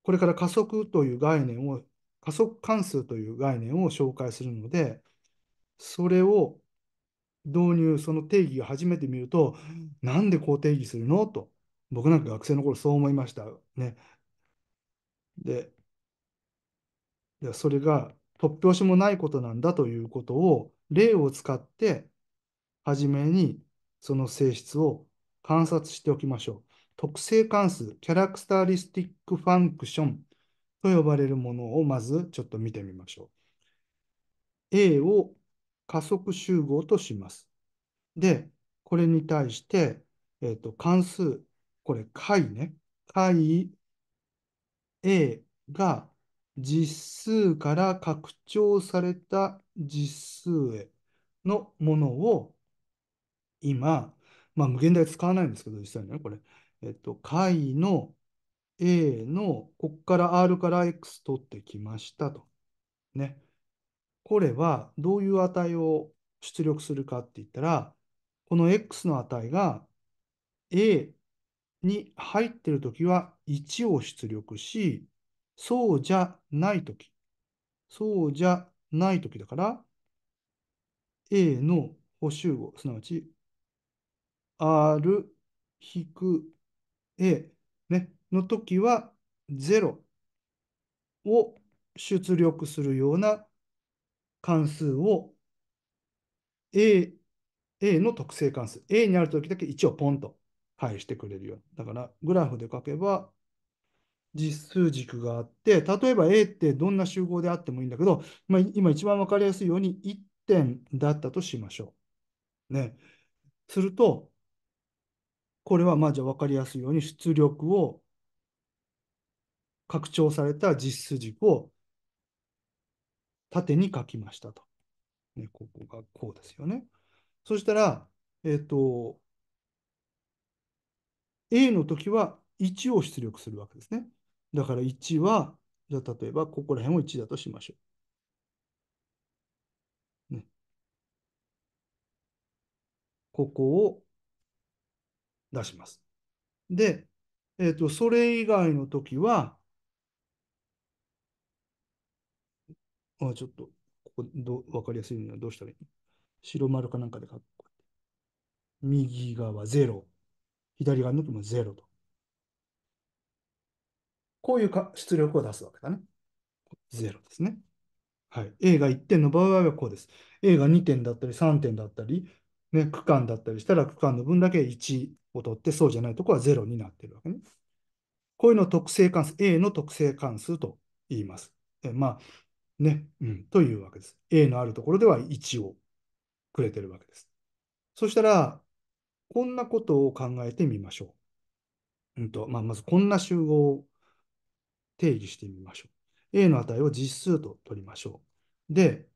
これから加速という概念を、加速関数という概念を紹介するので、それを導入、その定義を初めて見ると、なんでこう定義するのと僕なんか学生の頃そう思いました。ね。で、でそれが突拍子もないことなんだということを、例を使って、初めにその性質を観察しておきましょう。特性関数、キャラクターリスティックファンクションと呼ばれるものをまずちょっと見てみましょう。A を加速集合とします。で、これに対して、えーと関数これ、解ね。解 A が実数から拡張された実数へのものを今、まあ、無限大使わないんですけど、実際にね、これ、えっと、解の A の、こっから R から X 取ってきましたと。ね。これはどういう値を出力するかって言ったら、この X の値が A に入っているときは1を出力し、そうじゃないとき、そうじゃないときだから、A の補集合、すなわち R-A ね、のときは0を出力するような関数を A, A の特性関数、A にあるときだけ1をポンと配してくれるよ。だからグラフで書けば実数軸があって、例えば A ってどんな集合であってもいいんだけど、まあ、今一番分かりやすいように1点だったとしましょう。ね。すると、これはまあじゃあ分かりやすいように出力を拡張された実数軸を縦に書きましたと。ね、ここがこうですよね。そしたら、えっ、ー、と、A の時は1を出力するわけですね。だから1は、じゃあ例えばここら辺を1だとしましょう。ね、ここを出します。で、えっ、ー、と、それ以外の時は、あ、ちょっと、ここど、わかりやすいのはどうしたらいいの白丸かなんかで書く。右側0。左側の時も0と。こういうか出力を出すわけだね。0ですね。はい。A が1点の場合はこうです。A が2点だったり3点だったり、ね、区間だったりしたら区間の分だけ1を取って、そうじゃないとこは0になってるわけね。こういうのを特性関数、A の特性関数と言います。えまあ、ね、うん、というわけです。A のあるところでは1をくれてるわけです。そしたら、こんなことを考えてみましょう。うんとまあ、まずこんな集合を定義してみましょう。A の値を実数と取りましょう。で、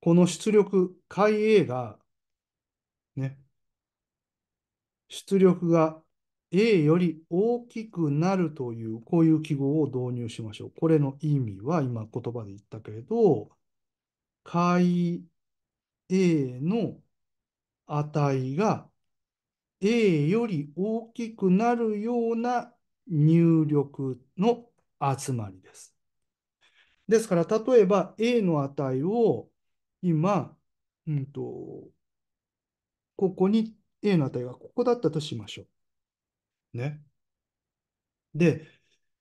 この出力、解 A が、ね、出力が A より大きくなるという、こういう記号を導入しましょう。これの意味は今言葉で言ったけれど、解 A の値が A より大きくなるような入力の集まりです。ですから、例えば A の値を今、うんと、ここに A の値がここだったとしましょう。ね。で、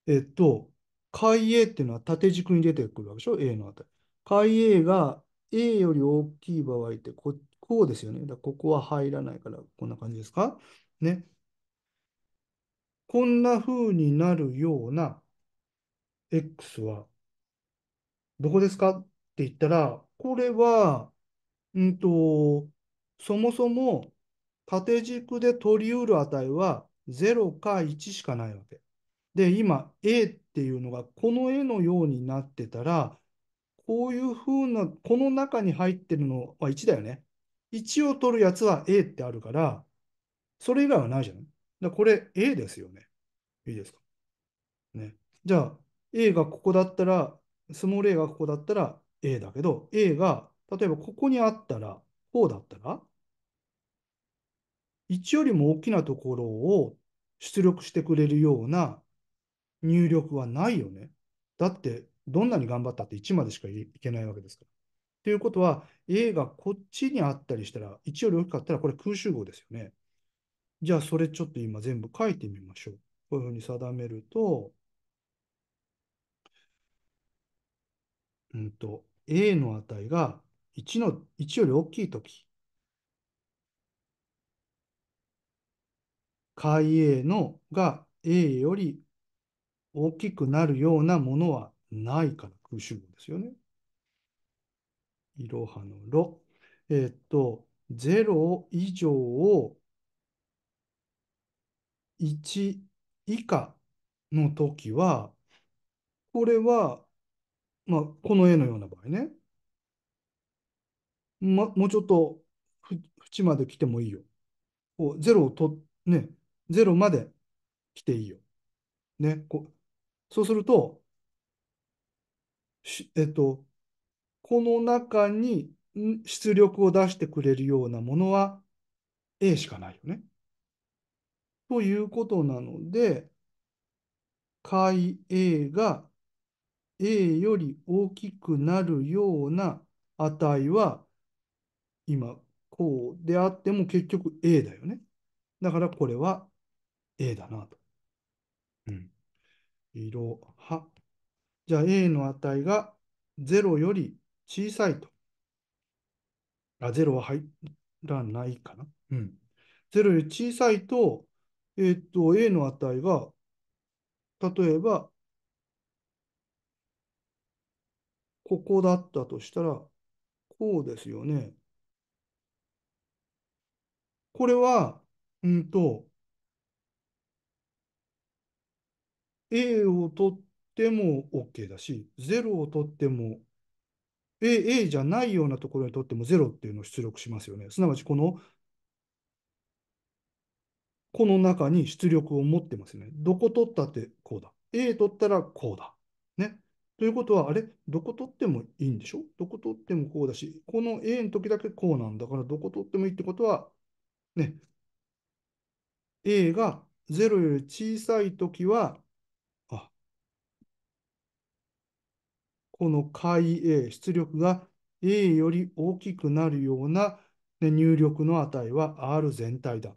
えっと、解 A っていうのは縦軸に出てくるわけでしょ ?A の値。解 A が A より大きい場合ってこっこうですよね。だここは入らないから、こんな感じですかね。こんな風になるような X は、どこですかって言ったら、これは、うんと、そもそも縦軸で取り得る値は0か1しかないわけ。で、今、A っていうのがこの絵のようになってたら、こういうふうな、この中に入ってるのは1だよね。1を取るやつは A ってあるから、それ以外はないじゃない。だこれ A ですよね。いいですか。ね。じゃあ、A がここだったら、スモール A がここだったら A だけど、A が例えばここにあったら、4だったら、1よりも大きなところを出力してくれるような入力はないよね。だって、どんなに頑張ったって1までしかいけないわけですから。ということは、A がこっちにあったりしたら、1より大きかったら、これ空集合ですよね。じゃあ、それちょっと今全部書いてみましょう。こういうふうに定めると、うんと、A の値が1の、1より大きいとき、解 A のが A より大きくなるようなものはないから空集合ですよね。いろはのろ。えっと、0以上を1以下の時は、これは、まあ、この絵のような場合ね。ま、もうちょっと縁まで来てもいいよ。0をと、ね、0まで来ていいよ。ね、こうそうすると、えっと、この中に出力を出してくれるようなものは A しかないよね。ということなので、解 A が A より大きくなるような値は今こうであっても結局 A だよね。だからこれは A だなと。うん。色は。じゃあ A の値が0より小さいと。あ、0は入らないかな。うん。0より小さいと、えっ、と、A の値が、例えば、ここだったとしたら、こうですよね。これは、うんと、A を取っても OK だし、0を取っても A, A じゃないようなところにとっても0っていうのを出力しますよね。すなわちこの、この中に出力を持ってますね。どこ取ったってこうだ。A 取ったらこうだ。ね。ということは、あれどこ取ってもいいんでしょどこ取ってもこうだし、この A の時だけこうなんだから、どこ取ってもいいってことは、ね。A が0より小さい時は、この解 A、出力が A より大きくなるような入力の値は R 全体だ。っ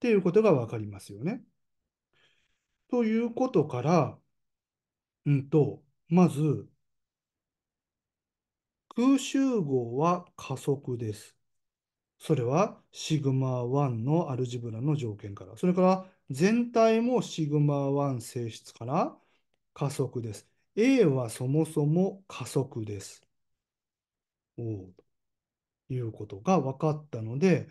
ていうことがわかりますよね。ということから、うんと、まず、空集合は加速です。それはシグマ1のアルジブラの条件から。それから全体もシグマ1性質から加速です。A はそもそも加速です。おいうことが分かったので、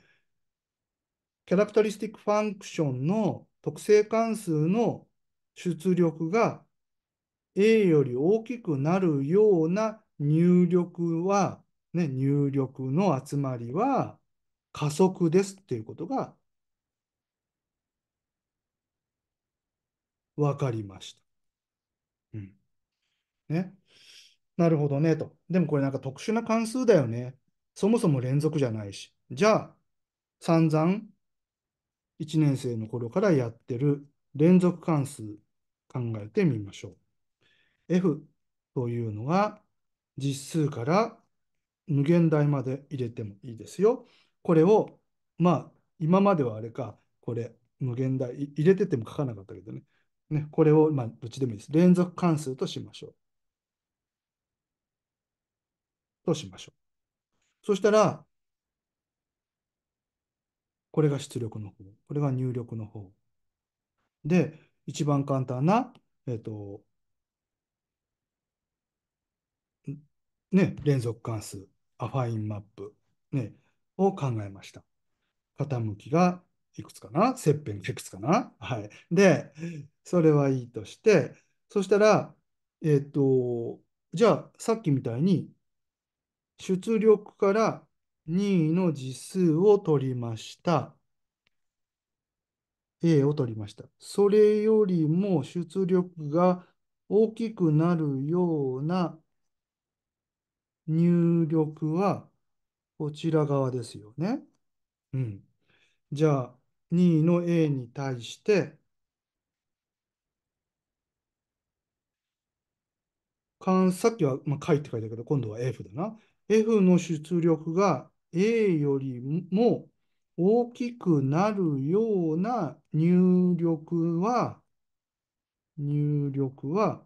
キャラクタリスティックファンクションの特性関数の出力が A より大きくなるような入力は、ね、入力の集まりは加速ですっていうことが分かりました。うんね。なるほどね、と。でもこれなんか特殊な関数だよね。そもそも連続じゃないし。じゃあ、散々1年生の頃からやってる連続関数考えてみましょう。F というのが実数から無限大まで入れてもいいですよ。これを、まあ、今まではあれか、これ、無限大、入れてても書かなかったけどね。ねこれを、まあ、どっちでもいいです。連続関数としましょう。としましょう。そしたら、これが出力の方、これが入力の方。で、一番簡単な、えっ、ー、と、ね、連続関数、アファインマップ、ね、を考えました。傾きがいくつかな切片がいくつかなはい。で、それはいいとして、そしたら、えっ、ー、と、じゃあさっきみたいに出力から任意の次数を取りました。A を取りました。それよりも出力が大きくなるような入力はこちら側ですよね。うん。じゃあ、2位の A に対して、さっきは、まあ、解って書いたけど、今度は F だな。F の出力が A よりも大きくなるような入力は、入力は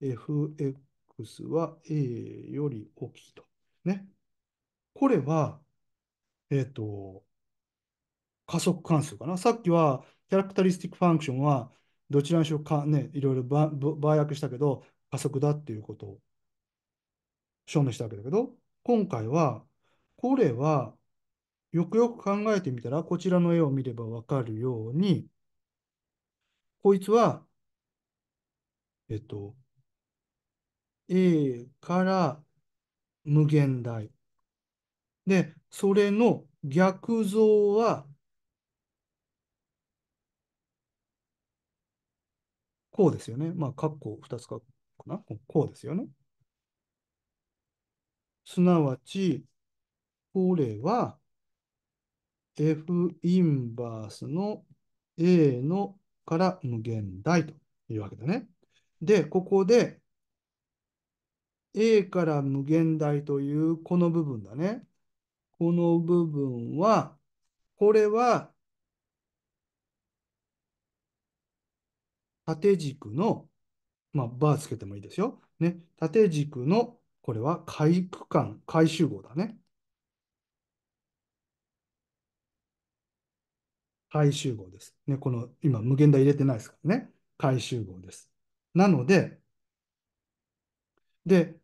fx は A より大きいと。ね。これは、えっ、ー、と、加速関数かな。さっきは、キャラクタリスティックファンクションは、どちらにしようか、ね、いろいろばば、ばしたけど、加速だっていうこと証明したわけだけど、今回は、これは、よくよく考えてみたら、こちらの絵を見ればわかるように、こいつは、えっと、A から無限大。で、それの逆像は、こうですよね。まあ、括弧2つかな。こうですよね。すなわち、これは F インバースの A のから無限大というわけだね。で、ここで A から無限大というこの部分だね。この部分は、これは縦軸の、まあ、バーつけてもいいですよ。ね、縦軸のこれは回区間、回集合だね。回集合です。ね、この今、無限大入れてないですからね。回集合です。なので、で、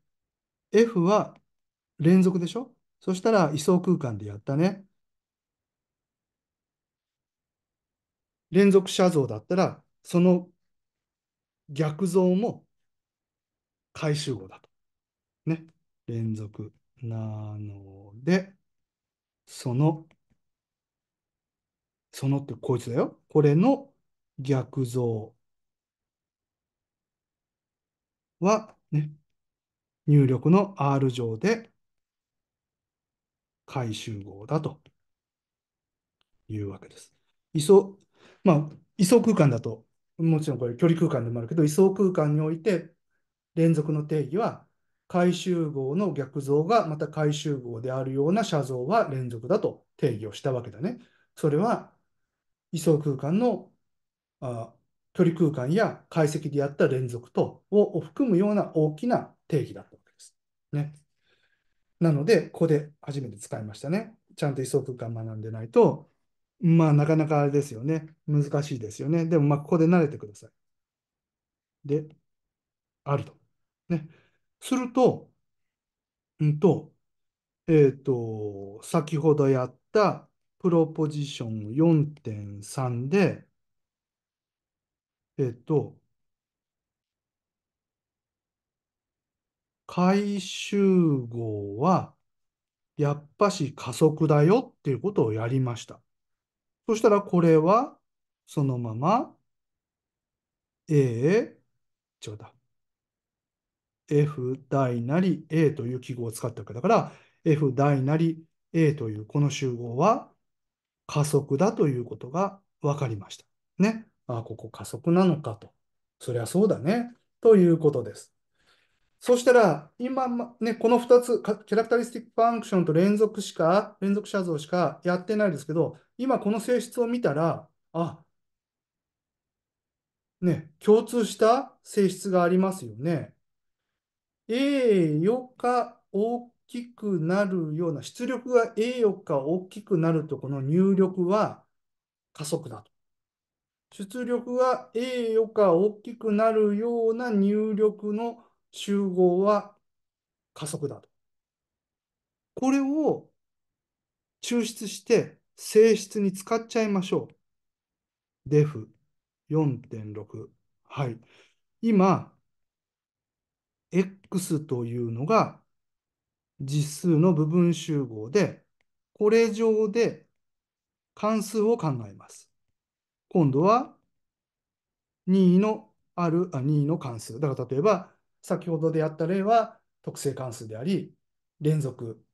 F は連続でしょそしたら、位相空間でやったね。連続写像だったら、その逆像も回集合だと。ね、連続。なので、その、そのってこいつだよ。これの逆像は、ね、入力の R 上で回集合だというわけです。位相、まあ、位相空間だと、もちろんこれ距離空間でもあるけど、位相空間において連続の定義は回収号の逆像がまた回収号であるような写像は連続だと定義をしたわけだね。それは位相空間のあ距離空間や解析であった連続とを含むような大きな定義だったわけです。ね。なので、ここで初めて使いましたね。ちゃんと位相空間学んでないと、まあなかなかあれですよね。難しいですよね。でもまあここで慣れてください。で、あると。ね。すると、うんと、えっ、ー、と、先ほどやったプロポジション4.3で、えっ、ー、と、回集合は、やっぱし加速だよっていうことをやりました。そしたらこれは、そのまま、A、ちょうだ。F 大なり A という記号を使ったわけだから、F 大なり A というこの集合は加速だということが分かりました。ね。あ、ここ加速なのかと。そりゃそうだね。ということです。そしたら、今、ね、この2つ、キャラクタリスティックファンクションと連続しか、連続写像しかやってないですけど、今この性質を見たら、あ、ね、共通した性質がありますよね。A よか大きくなるような、出力が A よか大きくなるとこの入力は加速だと。出力が A よか大きくなるような入力の集合は加速だと。これを抽出して性質に使っちゃいましょう。def4.6。はい。今、x というのが実数の部分集合で、これ上で関数を考えます。今度は2位のある、あ2位の関数。だから例えば、先ほどでやった例は特性関数であり、連続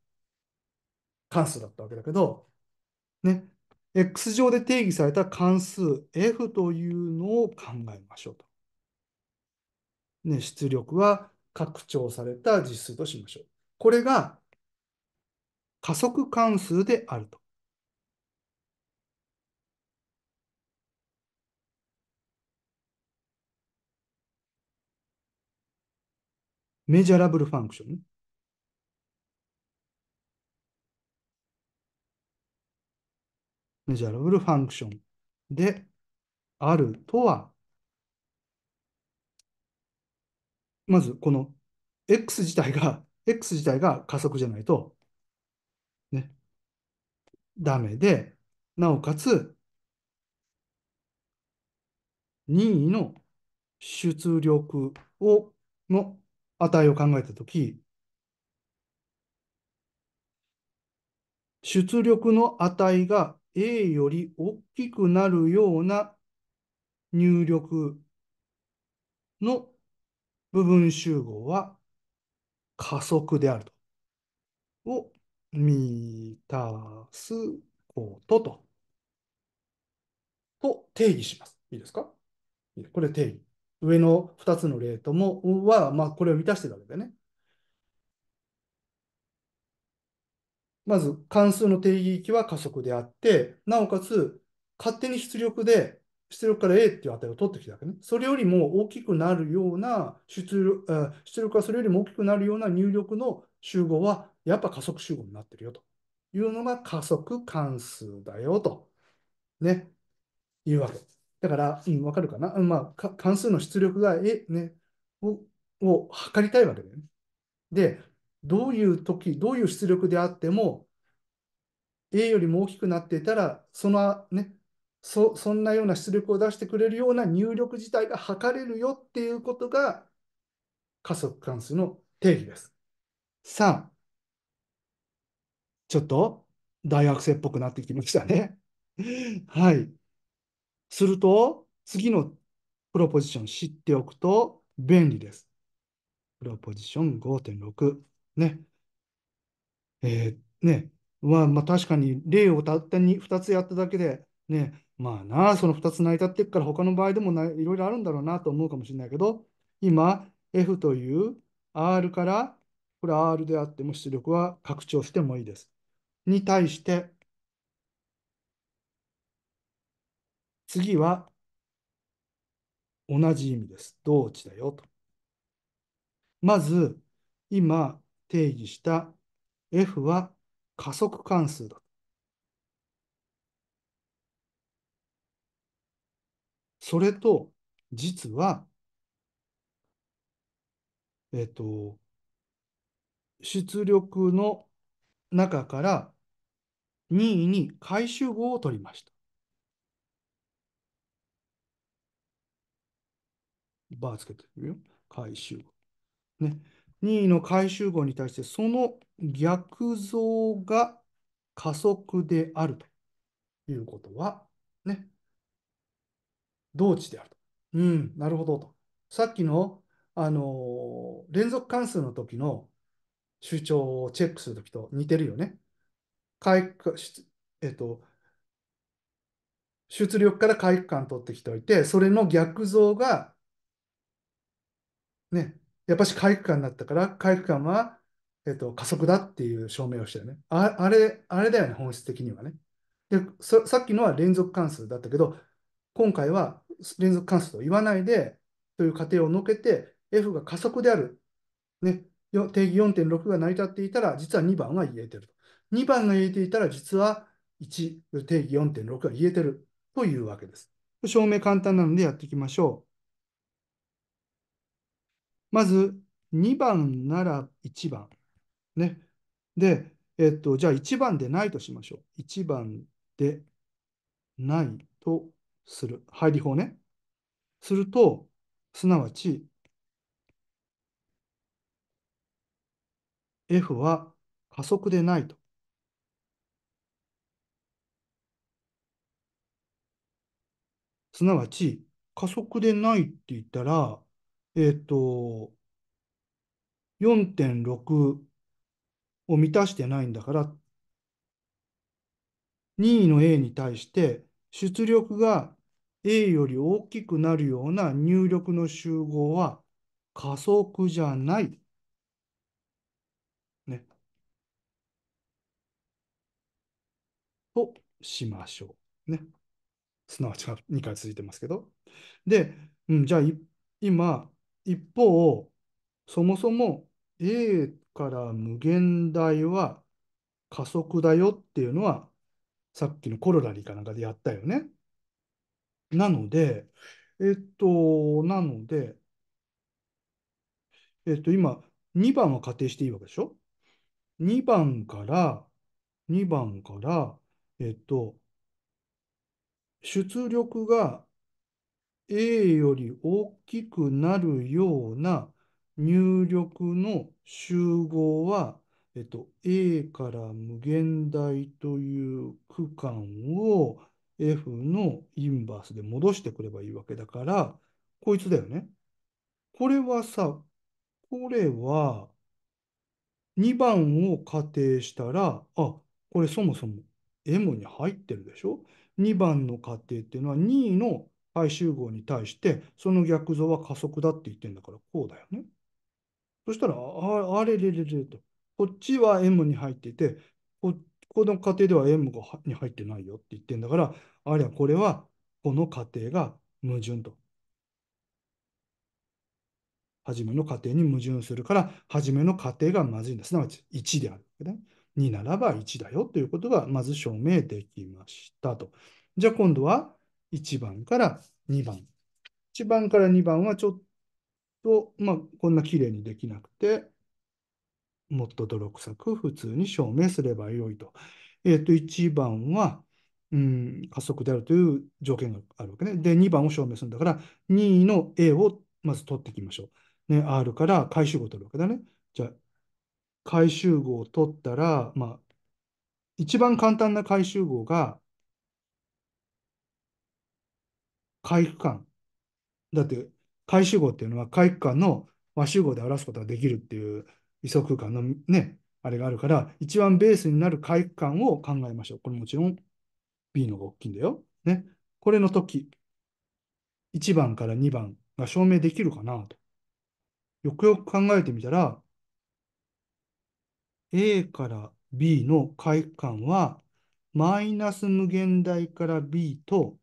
関数だったわけだけど、ね、x 上で定義された関数 f というのを考えましょうと。ね、出力は拡張された実数としましょう。これが加速関数であると。メジャラブルファンクション、メジャラブルファンクションであるとはまずこの X 自体が、X 自体が加速じゃないと、ね、ダメで、なおかつ、任意の出力を、の値を考えたとき、出力の値が A より大きくなるような入力の部分集合は加速であると。を満たすことと。と定義します。いいですかこれ定義。上の2つの例ともは、まあ、これを満たしてるわけでね。まず関数の定義域は加速であって、なおかつ勝手に出力で出力から A っていう値を取ってきたわけね。それよりも大きくなるような出力、出力がそれよりも大きくなるような入力の集合は、やっぱ加速集合になってるよというのが加速関数だよと、ね、いうわけ。だから、うん、わかるかな、まあ、関数の出力が、A、ね、を、を測りたいわけだよね。で、どういう時、どういう出力であっても、A よりも大きくなっていたら、その、ね、そそんなような出力を出してくれるような入力自体が測れるよっていうことが加速関数の定義です。3、ちょっと大学生っぽくなってきましたね。はい。すると、次のプロポジション知っておくと便利です。プロポジション5.6。ね。えー、ね。まあ、まあ、確かに例をたったに2つやっただけで、ね、まあな、その2つ成り立っていくから他の場合でもないろいろあるんだろうなと思うかもしれないけど、今、F という R から、これ R であっても出力は拡張してもいいです。に対して、次は同じ意味です。同値だよと。まず、今定義した F は加速関数だ。それと、実は、えっと、出力の中から任意に回収号を取りました。バーつけてるよ。回収号。ね。任意の回収号に対して、その逆像が加速であるということは、ね。同値であると。うん、なるほどと。さっきの、あのー、連続関数の時の主張をチェックするときと似てるよね。回えっと、出力から回復感取ってきておいて、それの逆像が、ね、やっぱし回復感になったから、回復感は、えっと、加速だっていう証明をしたよね。ああれ、あれだよね、本質的にはね。で、さっきのは連続関数だったけど、今回は連続関数と言わないで、という過程をのけて、F が加速である。ね、定義4.6が成り立っていたら、実は2番が言えてると。2番が言えていたら、実は1、定義4.6が言えてるというわけです。証明簡単なのでやっていきましょう。まず、2番なら1番。ね。で、えっと、じゃあ1番でないとしましょう。1番でないとする。入り法ね。すると、すなわち、F は加速でないと。すなわち、加速でないって言ったら、えっ、ー、と、4.6を満たしてないんだから、任意の A に対して出力が A より大きくなるような入力の集合は加速じゃない。ね。としましょう。ね。すなわち2回続いてますけど。で、うん、じゃあ今、一方、そもそも A から無限大は加速だよっていうのはさっきのコロナーかなんかでやったよね。なので、えっと、なので、えっと、今、2番は仮定していいわけでしょ ?2 番から、2番から、えっと、出力が A より大きくなるような入力の集合はえっと、A から無限大という区間を F のインバースで戻してくればいいわけだから、こいつだよね。これはさ、これは2番を仮定したら、あ、これそもそも M に入ってるでしょ ?2 番の仮定っていうのは2位の回集合に対して、その逆像は加速だって言ってんだから、こうだよね。そしたら、ああれれれれと。こっちは M に入ってて、ここの過程では M がに入ってないよって言ってんだから、あれはこれはこの過程が矛盾と。初めの過程に矛盾するから、初めの過程がまずいんだ。すなわち1であるわけね。2ならば1だよということがまず証明できましたと。じゃあ今度は1番から2番。1番から2番はちょっと、まあ、こんな綺麗にできなくて、もっと泥臭く普通に証明すればよいと。えっ、ー、と、1番は、うん、加速であるという条件があるわけね。で、2番を証明するんだから、2位の A をまず取っていきましょう。ね、R から回収号を取るわけだね。じゃあ、回収号を取ったら、まあ、一番簡単な回収号が、回復間。だって、回収号っていうのは、回復間の和集合で表すことができるっていう位相空間のね、あれがあるから、一番ベースになる回復感を考えましょう。これもちろん B の方が大きいんだよ。ね。これの時、1番から2番が証明できるかなと。よくよく考えてみたら、A から B の回復感は、マイナス無限大から B と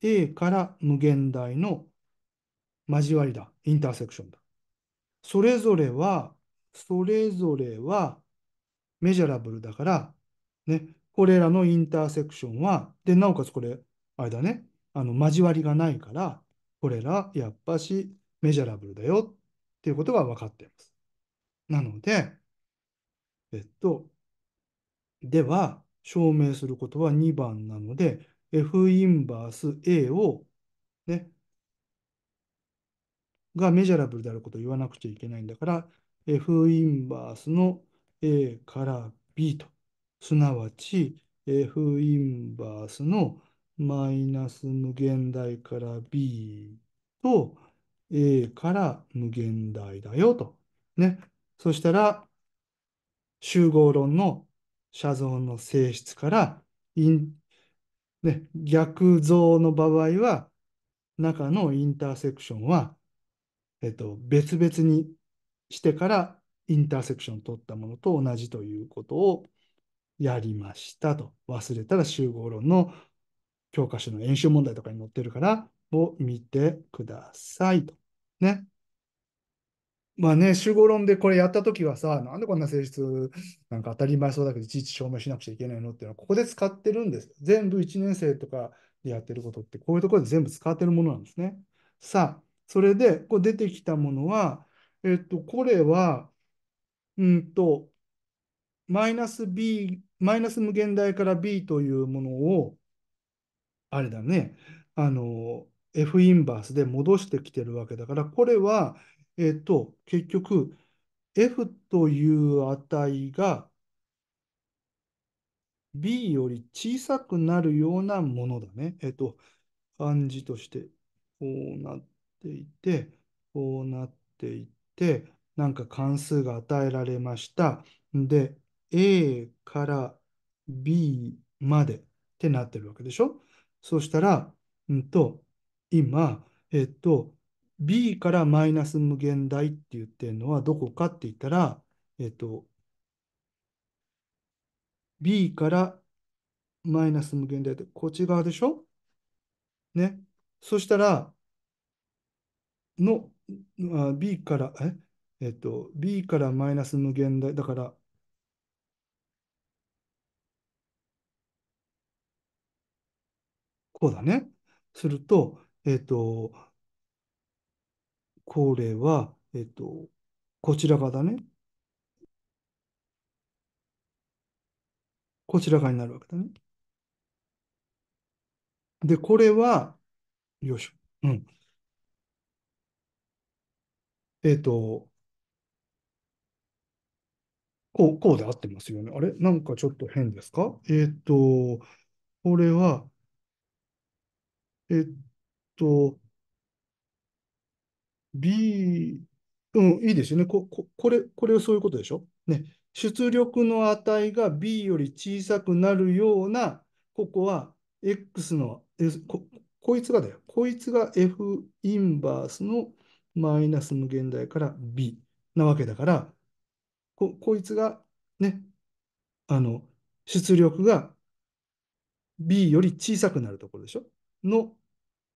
A から無限大の交わりだ。インターセクションだ。それぞれはそれぞれはメジャラブルだから、ね、これらのインターセクションは、で、なおかつこれ、あれだね、あの、交わりがないから、これら、やっぱし、メジャラブルだよっていうことが分かっています。なので、えっと、では、証明することは2番なので、F インバース A を、ね、がメジャラブルであることを言わなくちゃいけないんだから、F インバースの A から B と、すなわち F インバースのマイナス無限大から B と A から無限大だよと。ね。そしたら、集合論の写像の性質から、ね、逆像の場合は、中のインターセクションは、えっと、別々にしてからインターセプション取ったものと同じということをやりましたと。忘れたら集合論の教科書の演習問題とかに載ってるからを見てくださいと。ね。まあね、集合論でこれやったときはさ、なんでこんな性質なんか当たり前そうだけど、いちいち証明しなくちゃいけないのっていうのは、ここで使ってるんです。全部1年生とかでやってることって、こういうところで全部使ってるものなんですね。さあ、それで、こう出てきたものは、えっと、これは、うんと、マイナス b、マイナス無限大から b というものを、あれだね、あの、F インバースで戻してきてるわけだから、これは、えっと、結局、F という値が B より小さくなるようなものだね。えっと、漢字として、こうなっていて、こうなっていて、、なんか関数が与えられました。で、A から B までってなってるわけでしょそうしたら、うんと、今、えっと、B からマイナス無限大って言ってるのはどこかって言ったら、えっと、B からマイナス無限大ってこっち側でしょね。そしたら、のあ B から、え、えっと、B からマイナス無限大、だから、こうだね。すると、えっと、これは、えっと、こちら側だね。こちら側になるわけだね。で、これは、よいしょ。うん。えっ、と、こう、こうで合ってますよね。あれなんかちょっと変ですかえっ、と、これは、えっ、と、B、うん、いいですよね。こ、こ、これ、これはそういうことでしょね。出力の値が B より小さくなるような、ここは X の、こ、こいつがだよ。こいつが F インバースのマイナス無限大から B なわけだから、こ、こいつがね、あの、出力が B より小さくなるところでしょの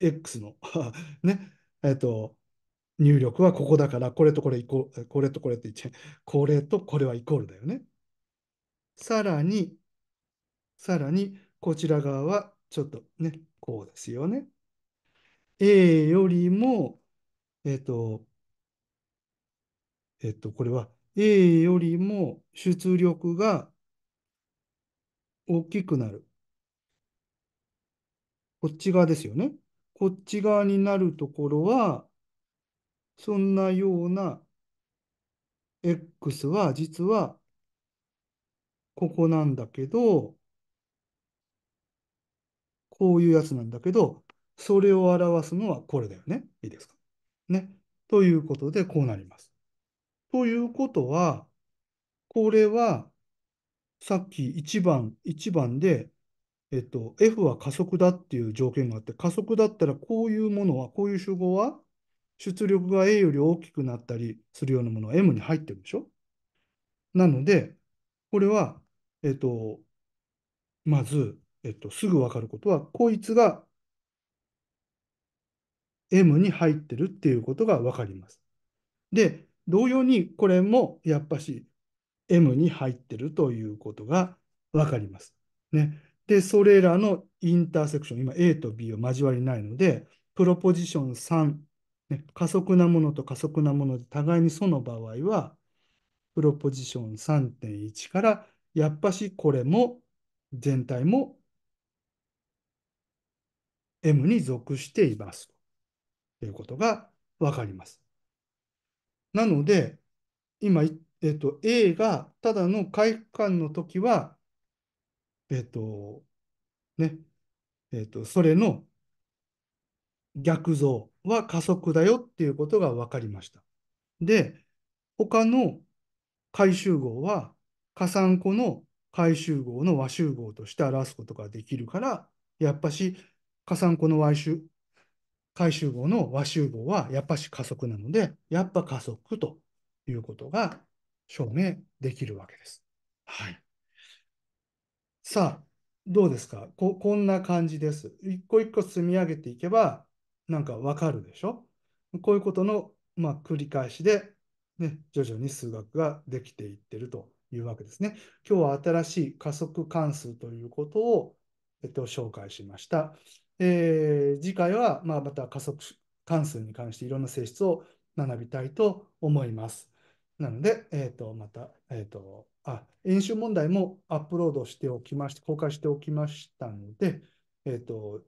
X の ね、えっと、入力はここだから、これとこれイコール、これとこれって言っちゃう。これとこれはイコールだよね。さらに、さらに、こちら側はちょっとね、こうですよね。A よりもえっと、えっと、これは A よりも出力が大きくなる。こっち側ですよね。こっち側になるところは、そんなような X は実はここなんだけど、こういうやつなんだけど、それを表すのはこれだよね。いいですかね。ということで、こうなります。ということは、これは、さっき1番、1番で、えっと、F は加速だっていう条件があって、加速だったらこういうものは、こういう集合は、出力が A より大きくなったりするようなものは M に入ってるでしょなので、これは、えっと、まず、えっと、すぐわかることは、こいつが M に入ってるっていうことが分かります。で、同様にこれもやっぱし M に入ってるということがわかります。ね。で、それらのインターセクション、今 A と B は交わりないので、プロポジション3、ね、加速なものと加速なもので互いにその場合は、プロポジション3.1からやっぱしこれも全体も M に属しています。ということがわかります。なので、今、えっと、A がただの回復感の時は、えっと、ね、えっと、それの逆像は加速だよっていうことが分かりました。で、他の回集合は加算個の回集合の和集合として表すことができるから、やっぱし加算個の和集回集合の和集合はやっぱし加速なので、やっぱ加速ということが証明できるわけです。はい。さあ、どうですかここんな感じです。一個一個積み上げていけば、なんかわかるでしょこういうことの、まあ、繰り返しで、ね、徐々に数学ができていってるというわけですね。今日は新しい加速関数ということを、えっと、紹介しました。えー、次回は、まあ、また加速関数に関していろんな性質を学びたいと思います。なので、えー、とまた、えーとあ、演習問題もアップロードしておきまして、公開しておきましたので、えーと、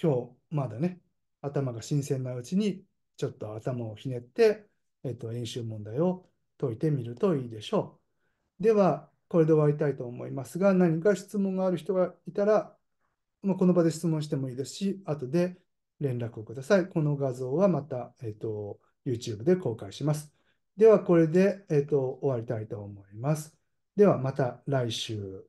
今日まだね、頭が新鮮なうちに、ちょっと頭をひねって、えーと演習問題を解いてみるといいでしょう。では、これで終わりたいと思いますが、何か質問がある人がいたら、まあ、この場で質問してもいいですし、後で連絡をください。この画像はまた、えっ、ー、と、YouTube で公開します。では、これで、えっ、ー、と、終わりたいと思います。では、また来週。